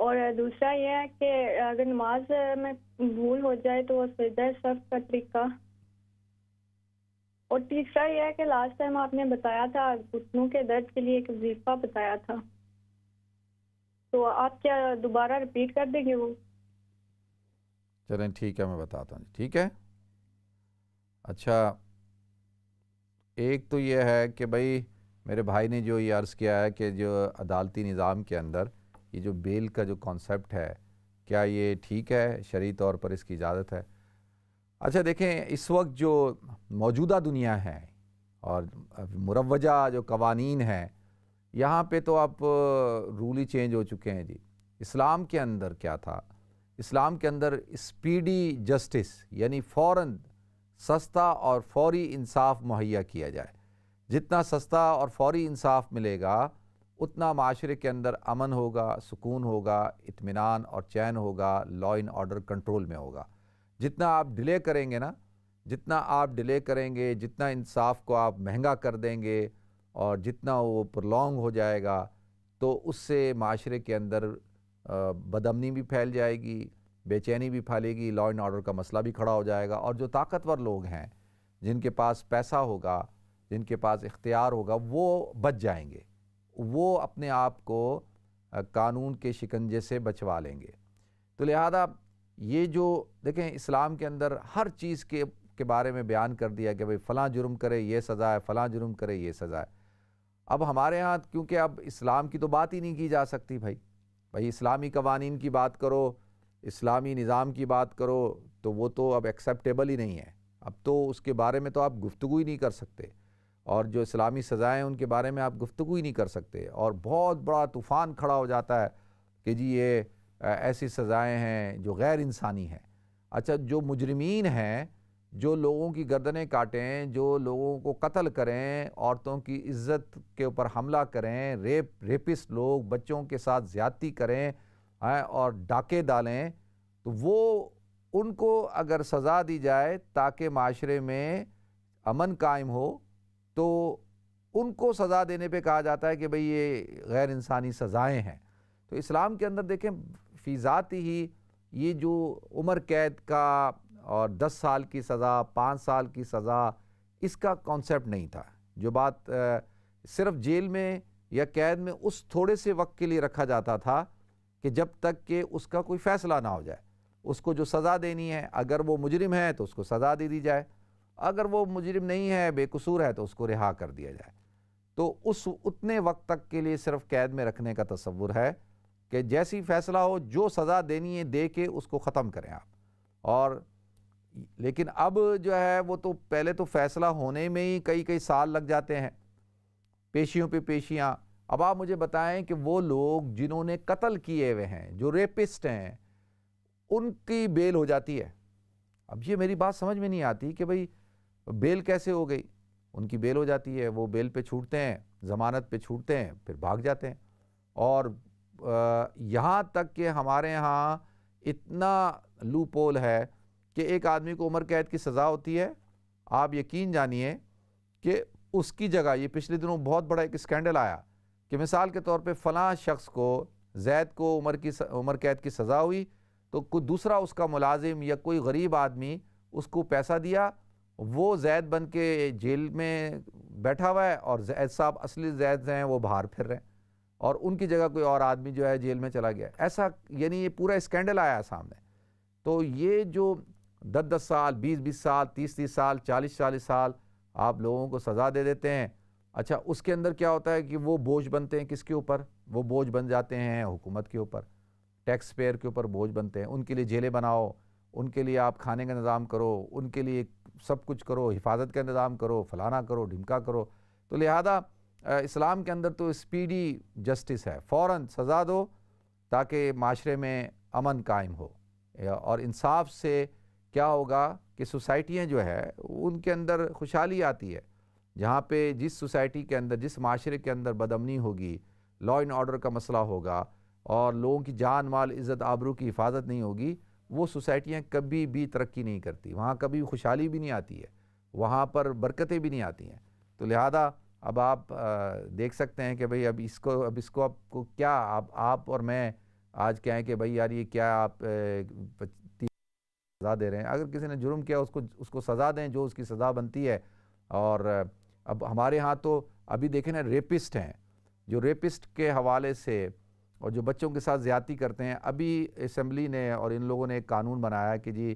और दूसरा ये है कि अगर नमाज में भूल हो जाए तो वो सजदा सफ का तरीका और तीसरा यह है कि लास्ट टाइम आपने बताया था घुटनों के दर्द के लिए एक वजीफा बताया था तो आप क्या दोबारा रिपीट कर देंगे वो चलें ठीक है मैं बताता हूँ ठीक है अच्छा एक तो ये है कि भाई मेरे भाई ने जो ये अर्ज़ किया है कि जो अदालती निज़ाम के अंदर ये जो बेल का जो कॉन्सेप्ट है क्या ये ठीक है शरी तौर पर इसकी इजाज़त है अच्छा देखें इस वक्त जो मौजूदा दुनिया है और मुरवजा जो कवानीन हैं यहाँ पे तो आप रूल ही चेंज हो चुके हैं जी इस्लाम के अंदर क्या था इस्लाम के अंदर स्पीडी जस्टिस यानी फ़ौर सस्ता और फौरी इंसाफ मुहैया किया जाए जितना सस्ता और फौरी इंसाफ मिलेगा उतना माशरे के अंदर अमन होगा सुकून होगा इतमान और चैन होगा लॉ इन ऑर्डर कंट्रोल में होगा जितना आप डिले करेंगे ना जितना आप डिले करेंगे जितना इंसाफ को आप महंगा कर देंगे और जितना वो प्रलॉन्ग हो जाएगा तो उससे माशरे के अंदर बदमनी भी फैल जाएगी बेचैनी भी फैलेगी लॉ एंड ऑर्डर का मसला भी खड़ा हो जाएगा और जो ताकतवर लोग हैं जिनके पास पैसा होगा जिनके पास इख्तियार होगा वो बच जाएंगे वो अपने आप को कानून के शिकंजे से बचवा लेंगे तो लिहाजा ये जो देखें इस्लाम के अंदर हर चीज़ के के बारे में बयान कर दिया कि भाई फ़लाँ जुर्म करे ये सज़ा है फ़लाँ जुर्म करे ये सज़ा है अब हमारे यहाँ क्योंकि अब इस्लाम की तो बात ही नहीं की जा सकती भाई भाई इस्लामी कवानीन की बात करो इस्लामी निज़ाम की बात करो तो वो तो अब एक्सेप्टेबल ही नहीं है अब तो उसके बारे में तो आप गुफ्तु ही नहीं कर सकते और जो इस्लामी सज़ाएँ उनके बारे में आप गुफ्तु ही नहीं कर सकते और बहुत बड़ा तूफ़ान खड़ा हो जाता है कि जी ये ऐसी सज़ाएँ हैं जो गैर इंसानी हैं अच्छा जो मुजरमीन हैं जो लोगों की गर्दनें काटें जो लोगों को कत्ल करें औरतों की इज्जत के ऊपर हमला करें रेप रेपिस लोग बच्चों के साथ ज़्यादती करें हैं और डाके डालें तो वो उनको अगर सज़ा दी जाए ताकि माशरे में अमन कायम हो तो उनको सज़ा देने पे कहा जाता है कि भई ये गैर इंसानी सज़ाएँ हैं तो इस्लाम के अंदर देखें फिज़ाती ही ये जो उम्र कैद का और 10 साल की सज़ा पाँच साल की सज़ा इसका कॉन्सेप्ट नहीं था जो बात सिर्फ जेल में या कैद में उस थोड़े से वक्त के लिए रखा जाता था कि जब तक कि उसका कोई फ़ैसला ना हो जाए उसको जो सज़ा देनी है अगर वो मुजरिम है तो उसको सज़ा दे दी जाए अगर वो मुजरिम नहीं है बेकसूर है तो उसको रिहा कर दिया जाए तो उस उतने वक्त तक के लिए सिर्फ कैद में रखने का तस्वुर है कि जैसी फ़ैसला हो जो सज़ा देनी है दे के उसको ख़त्म करें आप और लेकिन अब जो है वो तो पहले तो फैसला होने में ही कई कई साल लग जाते हैं पेशियों पे पेशियाँ अब आप मुझे बताएं कि वो लोग जिन्होंने कत्ल किए हुए हैं जो रेपिस्ट हैं उनकी बेल हो जाती है अब ये मेरी बात समझ में नहीं आती कि भाई बेल कैसे हो गई उनकी बेल हो जाती है वो बेल पे छूटते हैं ज़मानत पे छूटते हैं फिर भाग जाते हैं और यहाँ तक कि हमारे यहाँ इतना लूपोल है कि एक आदमी को उम्र कैद की सज़ा होती है आप यकीन जानिए कि उसकी जगह ये पिछले दिनों बहुत बड़ा एक स्कैंडल आया कि मिसाल के तौर पे फ़लाँ शख्स को जैद को उम्र की उम्र कैद की सज़ा हुई तो कोई दूसरा उसका मुलाजिम या कोई गरीब आदमी उसको पैसा दिया वो जैद बन के जेल में बैठा हुआ है और जैद साहब असली जैद हैं वो बाहर फिर रहे हैं और उनकी जगह कोई और आदमी जो है जेल में चला गया ऐसा यानी ये पूरा स्कैंडल आया सामने तो ये जो दस दस साल बीस बीस साल तीस तीस साल चालीस चालीस साल आप लोगों को सज़ा दे देते हैं अच्छा उसके अंदर क्या होता है कि वो बोझ बनते हैं किसके ऊपर वो बोझ बन जाते हैं हुकूमत के ऊपर टैक्स पेयर के ऊपर बोझ बनते हैं उनके लिए जेलें बनाओ उनके लिए आप खाने का निज़ाम करो उनके लिए सब कुछ करो हिफाजत का निज़ाम करो फलाना करो ढिमका करो तो लिहाजा इस्लाम के अंदर तो स्पीडी जस्टिस है फ़ौर सज़ा दो ताकि माशरे में अमन कायम हो और इंसाफ से क्या होगा कि सोसाइटियाँ जो है उनके अंदर खुशहाली आती है जहाँ पे जिस सोसाइटी के अंदर जिस माशरे के अंदर बदमनी होगी लॉ एंड ऑर्डर का मसला होगा और लोगों की जान माल इज़्ज़त आबरू की हिफाजत नहीं होगी वो सोसाइटियाँ कभी भी तरक्की नहीं करती वहाँ कभी खुशहाली भी नहीं आती है वहाँ पर बरकतें भी नहीं आती हैं तो लिहाजा अब आप आ, देख सकते हैं कि भाई अब इसको अब इसको आपको क्या आप आप और मैं आज कहें कि भाई यार ये क्या आप सज़ा दे रहे हैं अगर किसी ने जुर्म किया उसको उसको सज़ा दें जो उसकी सज़ा बनती है और अब हमारे यहाँ तो अभी देखें ना रेपिस्ट हैं जो रेपिस्ट के हवाले से और जो बच्चों के साथ ज़्यादती करते हैं अभी असम्बली ने और इन लोगों ने एक कानून बनाया कि जी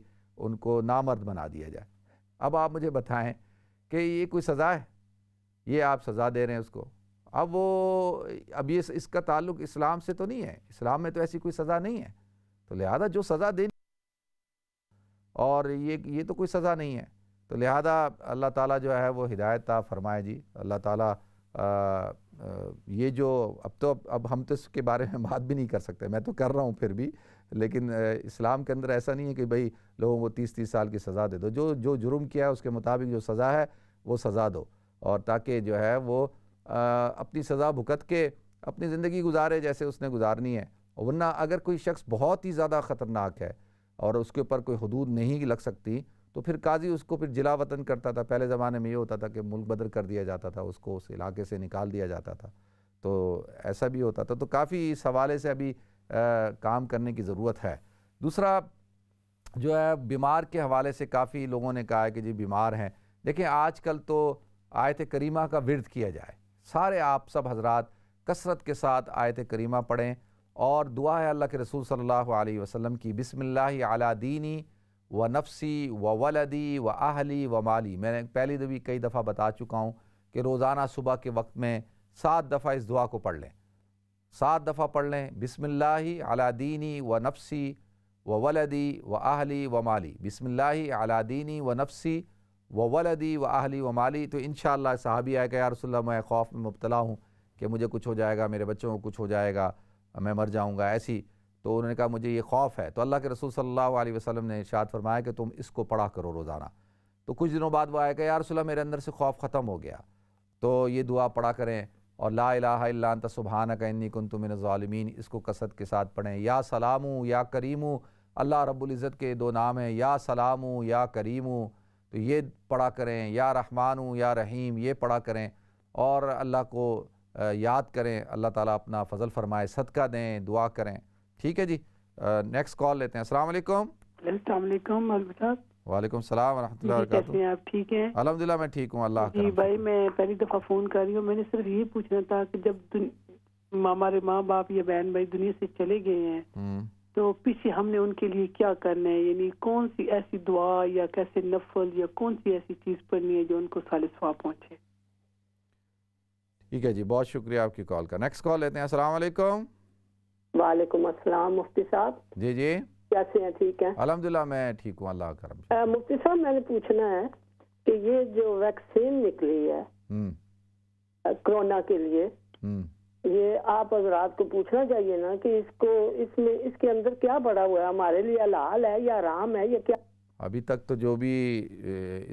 उनको नामर्द बना दिया जाए अब आप मुझे बताएं कि ये कोई सज़ा है ये आप सज़ा दे रहे हैं उसको अब वो अब ये इसका ताल्लुक इस्लाम से तो नहीं है इस्लाम में तो ऐसी कोई सज़ा नहीं है तो लिहाजा जो सज़ा देनी और ये ये तो कोई सज़ा नहीं है तो लिहाजा अल्लाह ताला जो है वो हिदायत ता फरमाए जी अल्लाह ताला आ, आ, ये जो अब तो अब, अब हम तो इसके बारे में बात भी नहीं कर सकते मैं तो कर रहा हूँ फिर भी लेकिन इस्लाम के अंदर ऐसा नहीं है कि भाई लोगों को तीस तीस साल की सज़ा दे दो जो जो जुर्म किया है उसके मुताबिक जो सज़ा है वो सज़ा दो और ताकि जो है वो आ, अपनी सज़ा भुगत के अपनी ज़िंदगी गुजारे जैसे उसने गुजारनी है वरना अगर कोई शख्स बहुत ही ज़्यादा ख़तरनाक है और उसके ऊपर कोई हदूद नहीं लग सकती तो फिर काजी उसको फिर जिला वतन करता था पहले ज़माने में ये होता था कि मुल्क बदर कर दिया जाता था उसको उस इलाके से निकाल दिया जाता था तो ऐसा भी होता था तो काफ़ी इस हवाले से अभी आ, काम करने की ज़रूरत है दूसरा जो है बीमार के हवाले से काफ़ी लोगों ने कहा है कि जी बीमार हैं देखिए कल तो आयत करीमा का विरद किया जाए सारे आप सब हजरात कसरत के साथ आयत करीमा पढ़ें और दुआ है अल्लाह के रसूल सल्लल्लाहु अलैहि वसल्लम की बिसमिल्लाह अला दीनी व नफसी व वलदी व आहली व माली मैंने पहली दफी कई दफ़ा बता चुका हूँ कि रोज़ाना सुबह के वक्त में सात दफ़ा इस दुआ को पढ़ लें सात दफ़ा पढ़ लें बिसमिल्लि अला दीनी व नफसी व वलदी व आहली व माली बिसमिल्लाह अला दीनी व नफसी व वलदी व आहली व माली तो इन शबी आएगा यार रसोल्ला मैं खौफ में मुबतला हूँ कि मुझे कुछ हो जाएगा मेरे बच्चों को कुछ हो जाएगा मैं मर जाऊँगा ऐसी तो उन्होंने कहा मुझे ये खौफ है तो अल्लाह के रसूल सल्लल्लाहु अलैहि वसल्लम ने इशाद फरमाया कि तुम इसको पढ़ा करो रोज़ाना तो कुछ दिनों बाद वो आया कि यारसोल्ला मेरे अंदर से खौफ ख़त्म हो गया तो ये दुआ पढ़ा करें और ला लात का इन्नी कन तुमिन ालमीन इसको कसरत के साथ पढ़ें या सलामू या करीमू अल्लाह रब्ज़त के दो नाम हैं या सलामू या करीमू तो ये पढ़ा करें या रहमानू या रहीम ये पढ़ा करें और अल्लाह को याद करें अल्लाह ताला अपना फजल फरमाए सदका दें दुआ करें ठीक है जी नेक्स्ट कॉल लेते हैं असलम वालेकुम सलाम वरहमतुल्लाह आप ठीक हैं अलहमदिल्ला मैं ठीक हूँ अल्लाह जी भाई मैं पहली दफ़ा फ़ोन कर रही हूँ मैंने सिर्फ ये पूछना था कि जब हमारे माँ बाप या बहन भाई दुनिया से चले गए हैं हम्म। तो पीछे हमने उनके लिए क्या करना है यानी कौन सी ऐसी दुआ या कैसे नफल या कौन सी ऐसी चीज़ पढ़नी है जो उनको साल स्वाब पहुँचे ठीक है जी बहुत शुक्रिया आपकी कॉल का नेक्स्ट कॉल लेते हैं असलम वालेकुम अस्सलाम मुफ्ती साहब जी जी कैसे हैं ठीक है अलहमदुल्ला मैं ठीक हूँ अल्लाह करम मुफ्ती साहब मैंने पूछना है कि ये जो वैक्सीन निकली है हम्म। कोरोना के लिए हम्म। ये आप हजरात को पूछना चाहिए ना कि इसको इसमें इसके अंदर क्या बड़ा हुआ है हमारे लिए लाल है या राम है या क्या अभी तक तो जो भी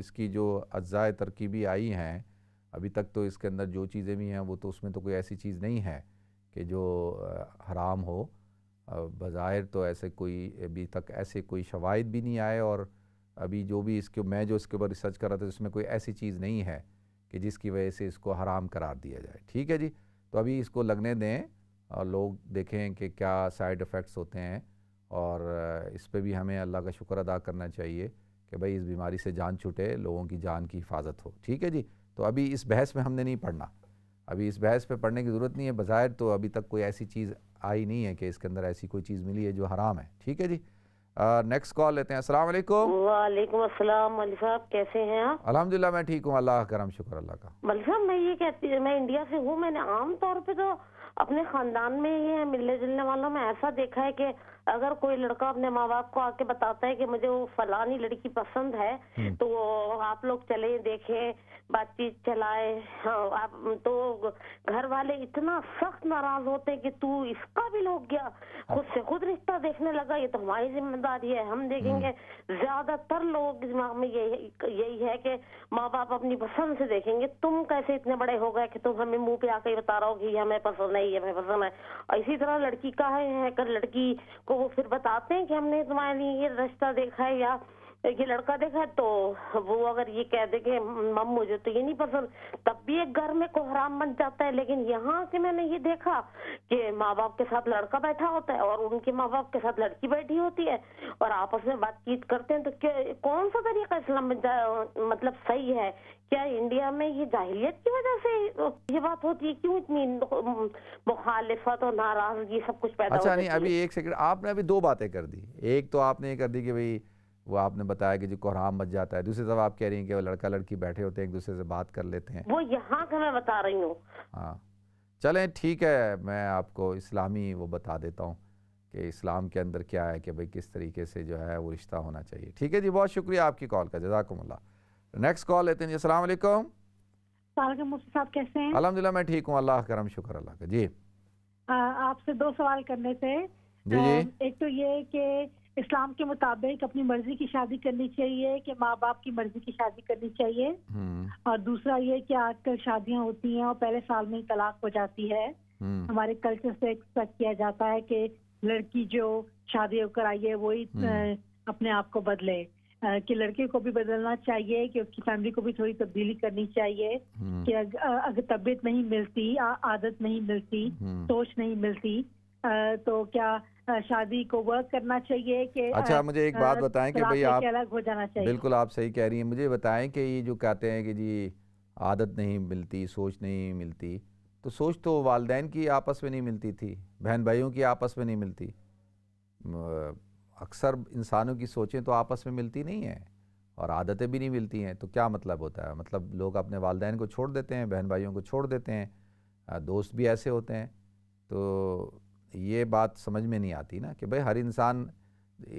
इसकी जो अज्जाए तरकीबी आई हैं अभी तक तो इसके अंदर जो चीज़ें भी हैं वो तो उसमें तो कोई ऐसी चीज़ नहीं है कि जो हराम हो बज़ाहिर तो ऐसे कोई अभी तक ऐसे कोई शवाद भी नहीं आए और अभी जो भी इसके मैं जो इसके ऊपर रिसर्च कर रहा था उसमें कोई ऐसी चीज़ नहीं है कि जिसकी वजह से इसको हराम करार दिया जाए ठीक है जी तो अभी इसको लगने दें और लोग देखें कि क्या साइड इफ़ेक्ट्स होते हैं और इस पर भी हमें अल्लाह का शुक्र अदा करना चाहिए कि भाई इस बीमारी से जान छूटे लोगों की जान की हिफाजत हो ठीक है जी तो अभी इस बहस में हमने नहीं पढ़ना अभी इस बहस पे पढ़ने की ज़रूरत नहीं है बाहर तो अभी तक कोई ऐसी चीज़ आई नहीं है कि इसके अंदर ऐसी कोई चीज़ मिली है जो हराम है ठीक है जी नेक्स्ट कॉल लेते हैं अस्सलाम वालेकुम वालेकुम अस्सलाम मलिक साहब कैसे हैं आप अल्हम्दुलिल्लाह मैं ठीक हूँ अल्लाह करम शुक्र अल्लाह का मलिक साहब मैं ये कहती हूँ मैं इंडिया से हूँ मैंने आम तौर पे तो अपने खानदान में ही है मिलने जुलने वालों में ऐसा देखा है कि अगर कोई लड़का अपने माँ बाप को आके बताता है कि मुझे वो फलानी लड़की पसंद है हम्म। तो आप लोग चले देखे बातचीत चलाए हाँ, आप तो घर वाले इतना सख्त नाराज होते कि तू इसका भी लोग गया खुद से खुद रिश्ता देखने लगा ये तो हमारी जिम्मेदारी है हम देखेंगे हम्म। ज्यादातर लोगों के दिमाग में यही यही है कि माँ बाप अपनी पसंद से देखेंगे तुम कैसे इतने बड़े हो गए कि तुम हमें मुंह पे आके बता रहा हो कि हमें पसंद है ये हमें पसंद है इसी तरह लड़की का है कर लड़की को फिर बताते हैं कि हमने तुम्हारे लिए ये रिश्ता देखा है या ये लड़का देखा तो वो अगर ये कह दे कि मम मुझे तो ये नहीं पसंद तब भी एक घर में कोहराम बन जाता है लेकिन यहाँ के मैंने ये देखा कि माँ बाप के साथ लड़का बैठा होता है और उनके माँ बाप के साथ लड़की बैठी होती है और आपस में बातचीत करते हैं तो क्या कौन सा तरीका इस्लाम मतलब सही है क्या इंडिया में ये जाहिलियत की वजह से ये बात होती है क्यों इतनी मुखालिफत और नाराजगी सब कुछ पैदा अच्छा नहीं अभी एक सेकंड आपने अभी दो बातें कर दी एक तो आपने कर दी कि भाई वो आपने बताया कि जो कोहराम मच जाता है दूसरी तरफ आप कह रही हैं कि वो लड़का लड़की बैठे होते हैं एक दूसरे से बात कर लेते हैं वो यहाँ का मैं बता रही हूँ हाँ चलें ठीक है मैं आपको इस्लामी वो बता देता हूँ कि इस्लाम के अंदर क्या है कि भाई किस तरीके से जो है वो रिश्ता होना चाहिए ठीक है जी बहुत शुक्रिया आपकी कॉल का जजाकमल्ला नेक्स्ट कॉल लेते हैं जी असलम साहब कैसे हैं अलहमदिल्ला मैं ठीक हूँ अल्लाह करम शुक्र अल्लाह का जी आपसे दो सवाल करने थे जी जी एक तो ये कि इस्लाम के मुताबिक अपनी मर्जी की शादी करनी चाहिए कि माँ बाप की मर्जी की शादी करनी चाहिए हम्म। और दूसरा ये कि आजकल शादियाँ होती हैं और पहले साल में ही तलाक हो जाती है हम्म। हमारे कल्चर से एक्सपेक्ट किया जाता है कि लड़की जो शादी होकर आई है वही हम्म। अपने आप को बदले कि लड़के को भी बदलना चाहिए कि उसकी फैमिली को भी थोड़ी तब्दीली करनी चाहिए कि अगर तबीयत नहीं मिलती आदत नहीं मिलती सोच नहीं मिलती तो क्या शादी को वर्क करना चाहिए कि अच्छा मुझे एक बात बताएं कि भाई आप अलग हो जाना चाहिए बिल्कुल आप सही कह रही हैं मुझे बताएं कि ये जो कहते हैं कि जी आदत नहीं मिलती सोच नहीं मिलती तो सोच तो वालदेन की आपस में नहीं मिलती थी बहन भाइयों की आपस में नहीं मिलती अक्सर इंसानों की सोचें तो आपस में मिलती नहीं हैं और आदतें भी नहीं मिलती हैं तो क्या मतलब होता है मतलब लोग अपने वालदेन को छोड़ देते हैं बहन भाइयों को छोड़ देते हैं दोस्त भी ऐसे होते हैं तो ये बात समझ में नहीं आती ना कि भाई हर इंसान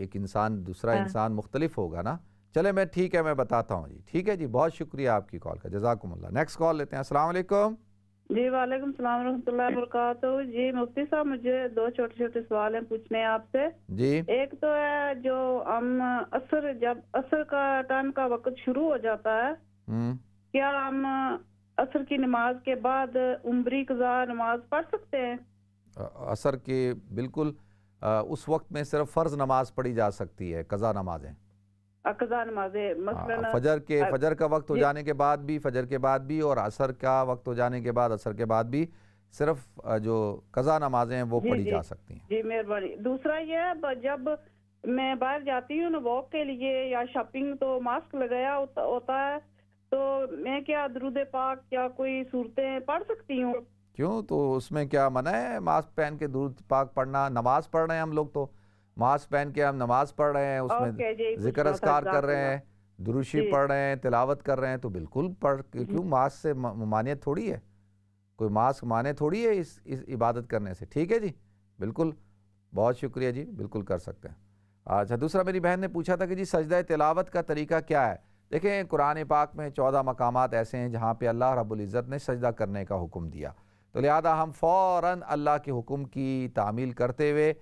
एक इंसान दूसरा हाँ। इंसान मुख्तलिफ होगा ना चले मैं ठीक है मैं बताता हूँ जी ठीक है जी बहुत शुक्रिया आपकी कॉल का जजाकुमल्ला नेक्स्ट कॉल लेते हैं असलम जी वालेकुम सलाम रहमतुल्लाह वरकत जी मुफ्ती साहब मुझे दो छोटे छोटे सवाल हैं पूछने हैं आपसे जी एक तो है जो हम असर जब असर का टाइम का वक्त शुरू हो जाता है हम्म। क्या हम असर की नमाज के बाद उम्री कजा नमाज पढ़ सकते हैं असर के बिल्कुल उस वक्त में सिर्फ फ़र्ज़ नमाज पढ़ी जा सकती है कज़ा नमाजें नमाजें हाँ, फजर के फजर का वक्त हो जाने के बाद भी फजर के बाद भी और असर का वक्त हो जाने के बाद असर के बाद भी सिर्फ जो कज़ा नमाजें हैं वो पढ़ी जा सकती हैं जी मेहरबानी दूसरा ये है जब मैं बाहर जाती हूँ ना वॉक के लिए या शॉपिंग तो मास्क लगाया होता है तो मैं क्या दरुद पाक या कोई सूरतें पढ़ सकती हूँ क्यों तो उसमें क्या मना है मास्क पहन के दूध पाक पढ़ना नमाज पढ़ रहे हैं हम लोग तो मास्क पहन के हम नमाज पढ़ रहे हैं उसमें जिक्र असकार कर रहे हैं दुरुशी पढ़ रहे हैं तिलावत कर रहे हैं तो बिल्कुल पढ़ हम्म। क्यों मास्क से मानियत थोड़ी है कोई मास्क माने थोड़ी है इस इस इबादत करने से ठीक है जी बिल्कुल बहुत शुक्रिया जी बिल्कुल कर सकते हैं अच्छा दूसरा मेरी बहन ने पूछा था कि जी सजद तिलावत का तरीका क्या है देखें कुरान पाक में चौदह मकाम ऐसे हैं जहाँ पर अल्लाह रबुल्ज़त ने सजदा करने का हुक्म दिया तो लिहाजा हम फ़ौर अल्लाह के हुक्म की तामील करते हुए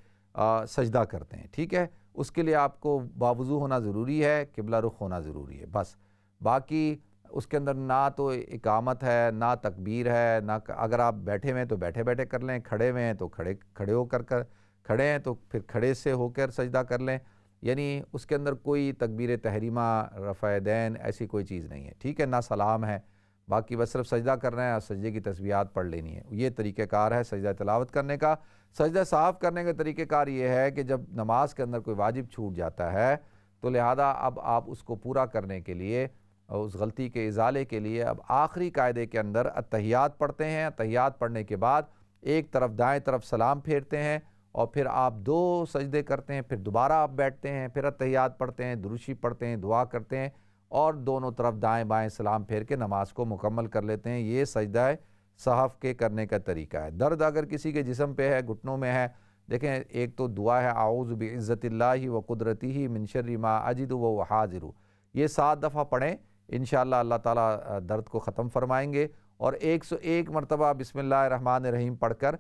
सजदा करते हैं ठीक है उसके लिए आपको बावजू होना ज़रूरी है किबला रुख होना ज़रूरी है बस बाकी उसके अंदर ना तो इकामत है ना तकबीर है ना अगर आप बैठे हुए हैं तो बैठे बैठे कर लें खड़े हुए हैं तो खड़े खड़े होकर कर खड़े हैं तो फिर खड़े से होकर सजदा कर लें यानी उसके अंदर कोई तकबीर तहरीमा रफ़ दैन ऐसी कोई चीज़ नहीं है ठीक है ना सलाम है बाकी बस सिर्फ सजदा करना है और सजदे की तस्वीर पढ़ लेनी है ये तरीक़ार है सजदा तलावत करने का सजदा साफ़ करने का तरीक़ार ये है कि जब नमाज के अंदर कोई वाजिब छूट जाता है तो लिहाजा अब आप उसको पूरा करने के लिए उस गलती के इजाले के लिए अब आखिरी कायदे के अंदर अतहियात पढ़ते हैं अतहियात पढ़ने के बाद एक तरफ दाएं तरफ सलाम फेरते हैं और फिर आप दो सजदे करते हैं फिर दोबारा आप बैठते हैं फिर अतहियात पढ़ते हैं दुरुशी पढ़ते हैं दुआ करते हैं और दोनों तरफ दाएं बाएं सलाम फेर के नमाज को मुकम्मल कर लेते हैं ये सजदाए सहफ के करने का तरीका है दर्द अगर किसी के जिसम पे है घुटनों में है देखें एक तो दुआ है आउज़ बज़्ज़तिल्ला व कुदरती ही मिनशर माँ अजिद व हाजिरु ये सात दफ़ा पढ़ें इन अल्लाह ताला दर्द को ख़त्म फरमाएंगे और एक सौ एक मरतबा रन रहीम पढ़ कर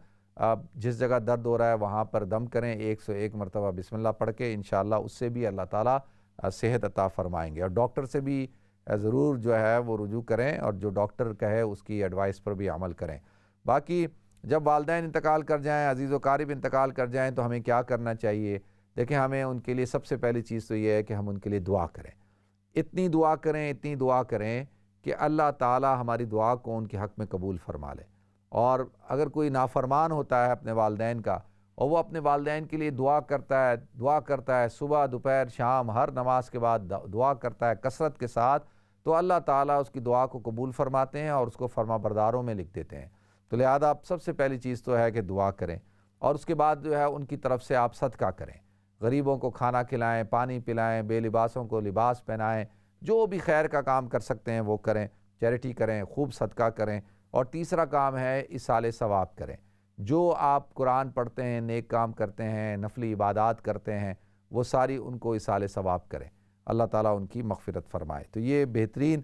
जिस जगह दर्द हो रहा है वहाँ पर दम करें एक सौ एक मरतबा बिसमिल्ला पढ़ के इन उससे भी अल्लाह ताली सेहत अता फरमाएंगे और डॉक्टर से भी ज़रूर जो है वो रुजू करें और जो डॉक्टर कहे उसकी एडवाइस पर भी अमल करें बाकी जब वालदे इंतकाल कर जाएँ अजीज़ वारब इंतकाल कर जाएँ तो हमें क्या करना चाहिए देखिए हमें उनके लिए सबसे पहली चीज़ तो ये है कि हम उनके लिए दुआ करें इतनी दुआ करें इतनी दुआ करें कि अल्लाह ताला हमारी दुआ को उनके हक़ में कबूल फरमा ले और अगर कोई नाफरमान होता है अपने वालदेन का और वो अपने वालदेन के लिए दुआ करता है दुआ करता है सुबह दोपहर शाम हर नमाज के बाद दुआ करता है कसरत के साथ तो अल्लाह ताला उसकी दुआ को कबूल फरमाते हैं और उसको फर्मा बरदारों में लिख देते हैं तो लिहाजा आप सबसे पहली चीज़ तो है कि दुआ करें और उसके बाद जो है उनकी तरफ से आप सदका करें गरीबों को खाना खिलाएँ पानी बे बेलिबासों को लिबास पहनाएं जो भी खैर का काम कर सकते हैं वो करें चैरिटी करें खूब सदका करें और तीसरा काम है साल सवाब करें जो आप कुरान पढ़ते हैं नेक काम करते हैं नफली इबादत करते हैं वो सारी उनको इसाल सवाब करें अल्लाह ताला उनकी मगफरत फरमाए तो ये बेहतरीन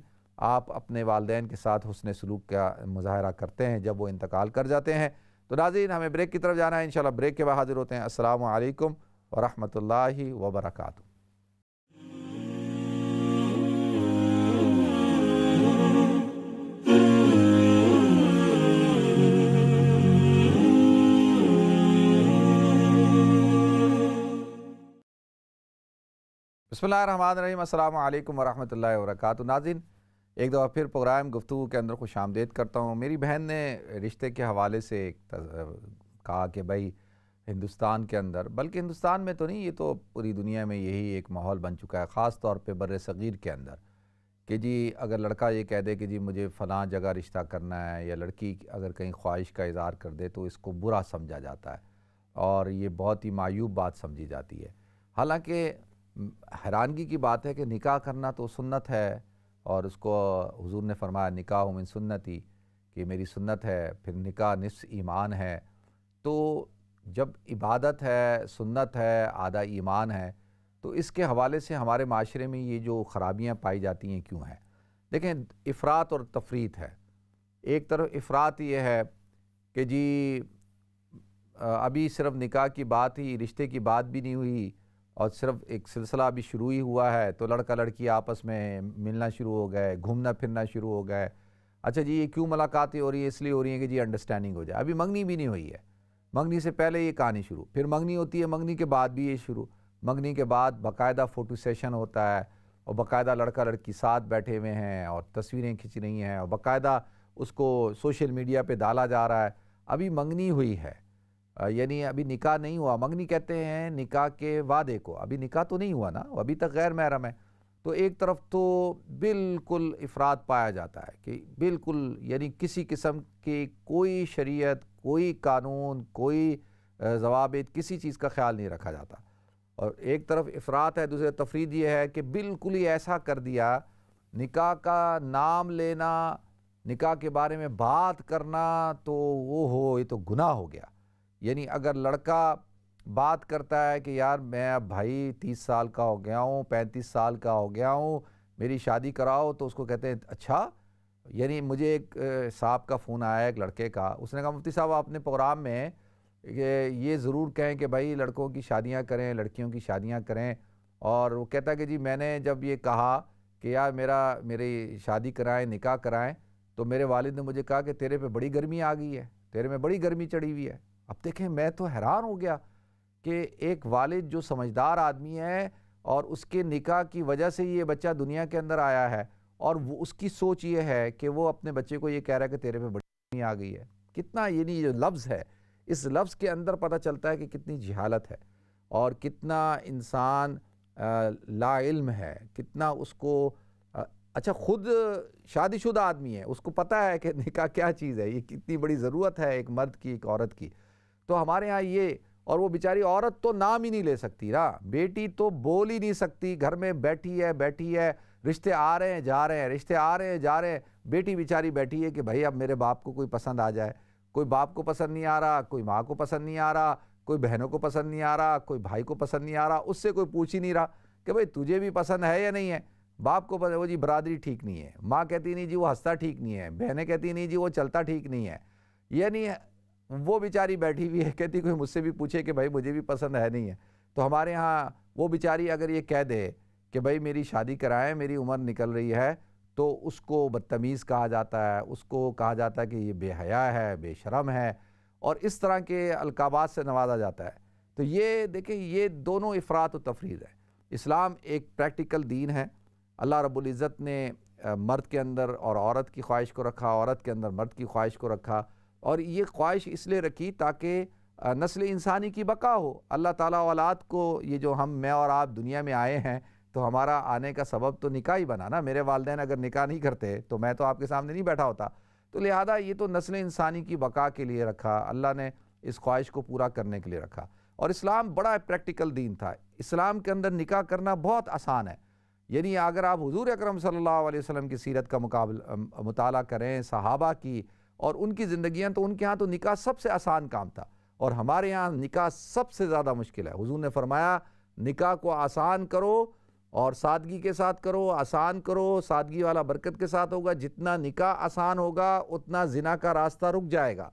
आप अपने वालदेन के साथ हसन सलूक का मुजाहरा करते हैं जब वो इंतकाल कर जाते हैं तो नाजीन हमें ब्रेक की तरफ जाना है इन ब्रेक के बाद हाजिर होते हैं असलकम वरहमल वर्का बसमीम अल्लाम वरक वर्क नाजिन एक दफ़ा फिर प्रोग्राम गुफ्तु के अंदर खुश आमदेद करता हूँ मेरी बहन ने रिश्ते के हवाले से एक कहा कि भाई हिंदुस्तान के अंदर बल्कि हिंदुस्तान में तो नहीं ये तो पूरी दुनिया में यही एक माहौल बन चुका है ख़ास तौर पर बर सग़ीर के अंदर कि जी अगर लड़का ये कह दे कि जी मुझे फ़लाँ जगह रिश्ता करना है या लड़की अगर कहीं ख्वाहिश का इजहार कर दे तो इसको बुरा समझा जाता है और ये बहुत ही मायूब बात समझी जाती है हालांकि हैरानगी की बात है कि निकाह करना तो सुन्नत है और उसको हुजूर ने फरमाया निकाह मिन सुन्नती कि मेरी सुन्नत है फिर निकाह निस ईमान है तो जब इबादत है सुन्नत है आधा ईमान है तो इसके हवाले से हमारे माशरे में ये जो ख़राबियाँ पाई जाती हैं क्यों हैं देखें अफरात और तफरीत है एक तरफ अफरात ये है कि जी अभी सिर्फ निकाह की बात ही रिश्ते की बात भी नहीं हुई और सिर्फ एक सिलसिला अभी शुरू ही हुआ है तो लड़का लड़की आपस में मिलना शुरू हो गए घूमना फिरना शुरू हो गए अच्छा जी ये क्यों मुलाकातें हो रही है इसलिए हो रही हैं कि जी अंडरस्टैंडिंग हो जाए अभी मंगनी भी नहीं हुई है मंगनी से पहले ये कहानी शुरू फिर मंगनी होती है मंगनी के बाद भी ये शुरू मंगनी के बाद बाकायदा फ़ोटो सेशन होता है और बाकायदा लड़का लड़की साथ बैठे हुए हैं और तस्वीरें खींच रही हैं और बाकायदा उसको सोशल मीडिया पर डाला जा रहा है अभी मंगनी हुई है यानी अभी निकाह नहीं हुआ मंगनी कहते हैं निकाह के वादे को अभी निकाह तो नहीं हुआ ना अभी तक गैर महरम है तो एक तरफ तो बिल्कुल अफराद पाया जाता है कि बिल्कुल यानी किसी किस्म की कोई शरीयत कोई कानून कोई जवाब किसी चीज़ का ख्याल नहीं रखा जाता और एक तरफ अफरात है दूसरे तफरीद ये है कि बिल्कुल ही ऐसा कर दिया निका का नाम लेना निका के बारे में बात करना तो वो हो ये तो गुनाह हो गया यानी अगर लड़का बात करता है कि यार मैं अब भाई तीस साल का हो गया हूँ पैंतीस साल का हो गया हूँ मेरी शादी कराओ तो उसको कहते हैं अच्छा यानी मुझे एक साहब का फ़ोन आया एक लड़के का उसने कहा मुफ्ती साहब आपने प्रोग्राम में ये ज़रूर कहें कि भाई लड़कों की शादियाँ करें लड़कियों की शादियाँ करें और वो कहता कि जी मैंने जब ये कहा कि यार मेरा मेरी शादी कराएं निकाह कराएं तो मेरे वालिद ने मुझे कहा कि तेरे पे बड़ी गर्मी आ गई है तेरे में बड़ी गर्मी चढ़ी हुई है अब देखें मैं तो हैरान हो गया कि एक वालिद जो समझदार आदमी है और उसके निकाह की वजह से ये बच्चा दुनिया के अंदर आया है और वो उसकी सोच ये है कि वो अपने बच्चे को ये कह रहा है कि तेरे में बड़ी आ गई है कितना नहीं जो लफ्ज़ है इस लफ्ज़ के अंदर पता चलता है कि कितनी जहालत है और कितना इंसान लाइल्म है कितना उसको आ, अच्छा ख़ुद शादीशुदा आदमी है उसको पता है कि निका क्या चीज़ है ये कितनी बड़ी ज़रूरत है एक मर्द की एक औरत की तो हमारे यहाँ ये और वो बेचारी औरत तो नाम ही नहीं ले सकती ना बेटी तो बोल ही नहीं सकती घर में बैठी है बैठी है रिश्ते आ रहे हैं जा रहे हैं रिश्ते आ रहे हैं जा रहे हैं बेटी बेचारी बैठी है कि भाई अब मेरे बाप को कोई पसंद आ जाए कोई बाप को पसंद नहीं आ रहा कोई माँ को पसंद नहीं आ रहा कोई बहनों को पसंद नहीं आ रहा कोई भाई को पसंद नहीं आ रहा उससे कोई पूछ ही नहीं रहा कि भाई तुझे भी पसंद है या नहीं है बाप को पसंद वो जी बरादरी ठीक नहीं है माँ कहती नहीं जी वो हंसता ठीक नहीं है बहनें कहती नहीं जी वो चलता ठीक नहीं है यानी वो बेचारी बैठी हुई है कहती कोई मुझसे भी पूछे कि भाई मुझे भी पसंद है नहीं है तो हमारे यहाँ वो बेचारी अगर ये कह दे कि भाई मेरी शादी कराएं मेरी उम्र निकल रही है तो उसको बदतमीज़ कहा जाता है उसको कहा जाता है कि ये बेहया है बेशरम है और इस तरह के अलकाबात से नवाजा जाता है तो ये देखें ये दोनों अफरात व तफरीद है इस्लाम एक प्रैक्टिकल दीन है अल्लाह रबुल्ज़त ने मर्द के अंदर और औरत की ख्वाहिश को रखा औरत के अंदर मर्द की ख्वाहिश को रखा और ये ख्वाहिश इसलिए रखी ताकि नस्ल इंसानी की बका हो अल्लाह ताला औलाद को ये जो हम मैं और आप दुनिया में आए हैं तो हमारा आने का सबब तो निकाह ही बना ना मेरे वालदेन अगर निकाह नहीं करते तो मैं तो आपके सामने नहीं बैठा होता तो लिहाजा ये तो नस्ल इंसानी की बका के लिए रखा अल्लाह ने इस ख्वाहिश को पूरा करने के लिए रखा और इस्लाम बड़ा प्रैक्टिकल दीन था इस्लाम के अंदर निकाह करना बहुत आसान है यानी अगर आप हजूर अक्रम सल्ला वसम की सीरत का मुकाबला मुताल करें सहाबा की और उनकी ज़िंदियाँ तो उनके यहाँ तो निकाह सबसे आसान काम था और हमारे यहाँ निकाह सबसे ज़्यादा मुश्किल है हुजूर ने फरमाया निकाह को आसान करो और सादगी के साथ करो आसान करो सादगी वाला बरकत के साथ होगा जितना निकाह आसान होगा उतना जिना का रास्ता रुक जाएगा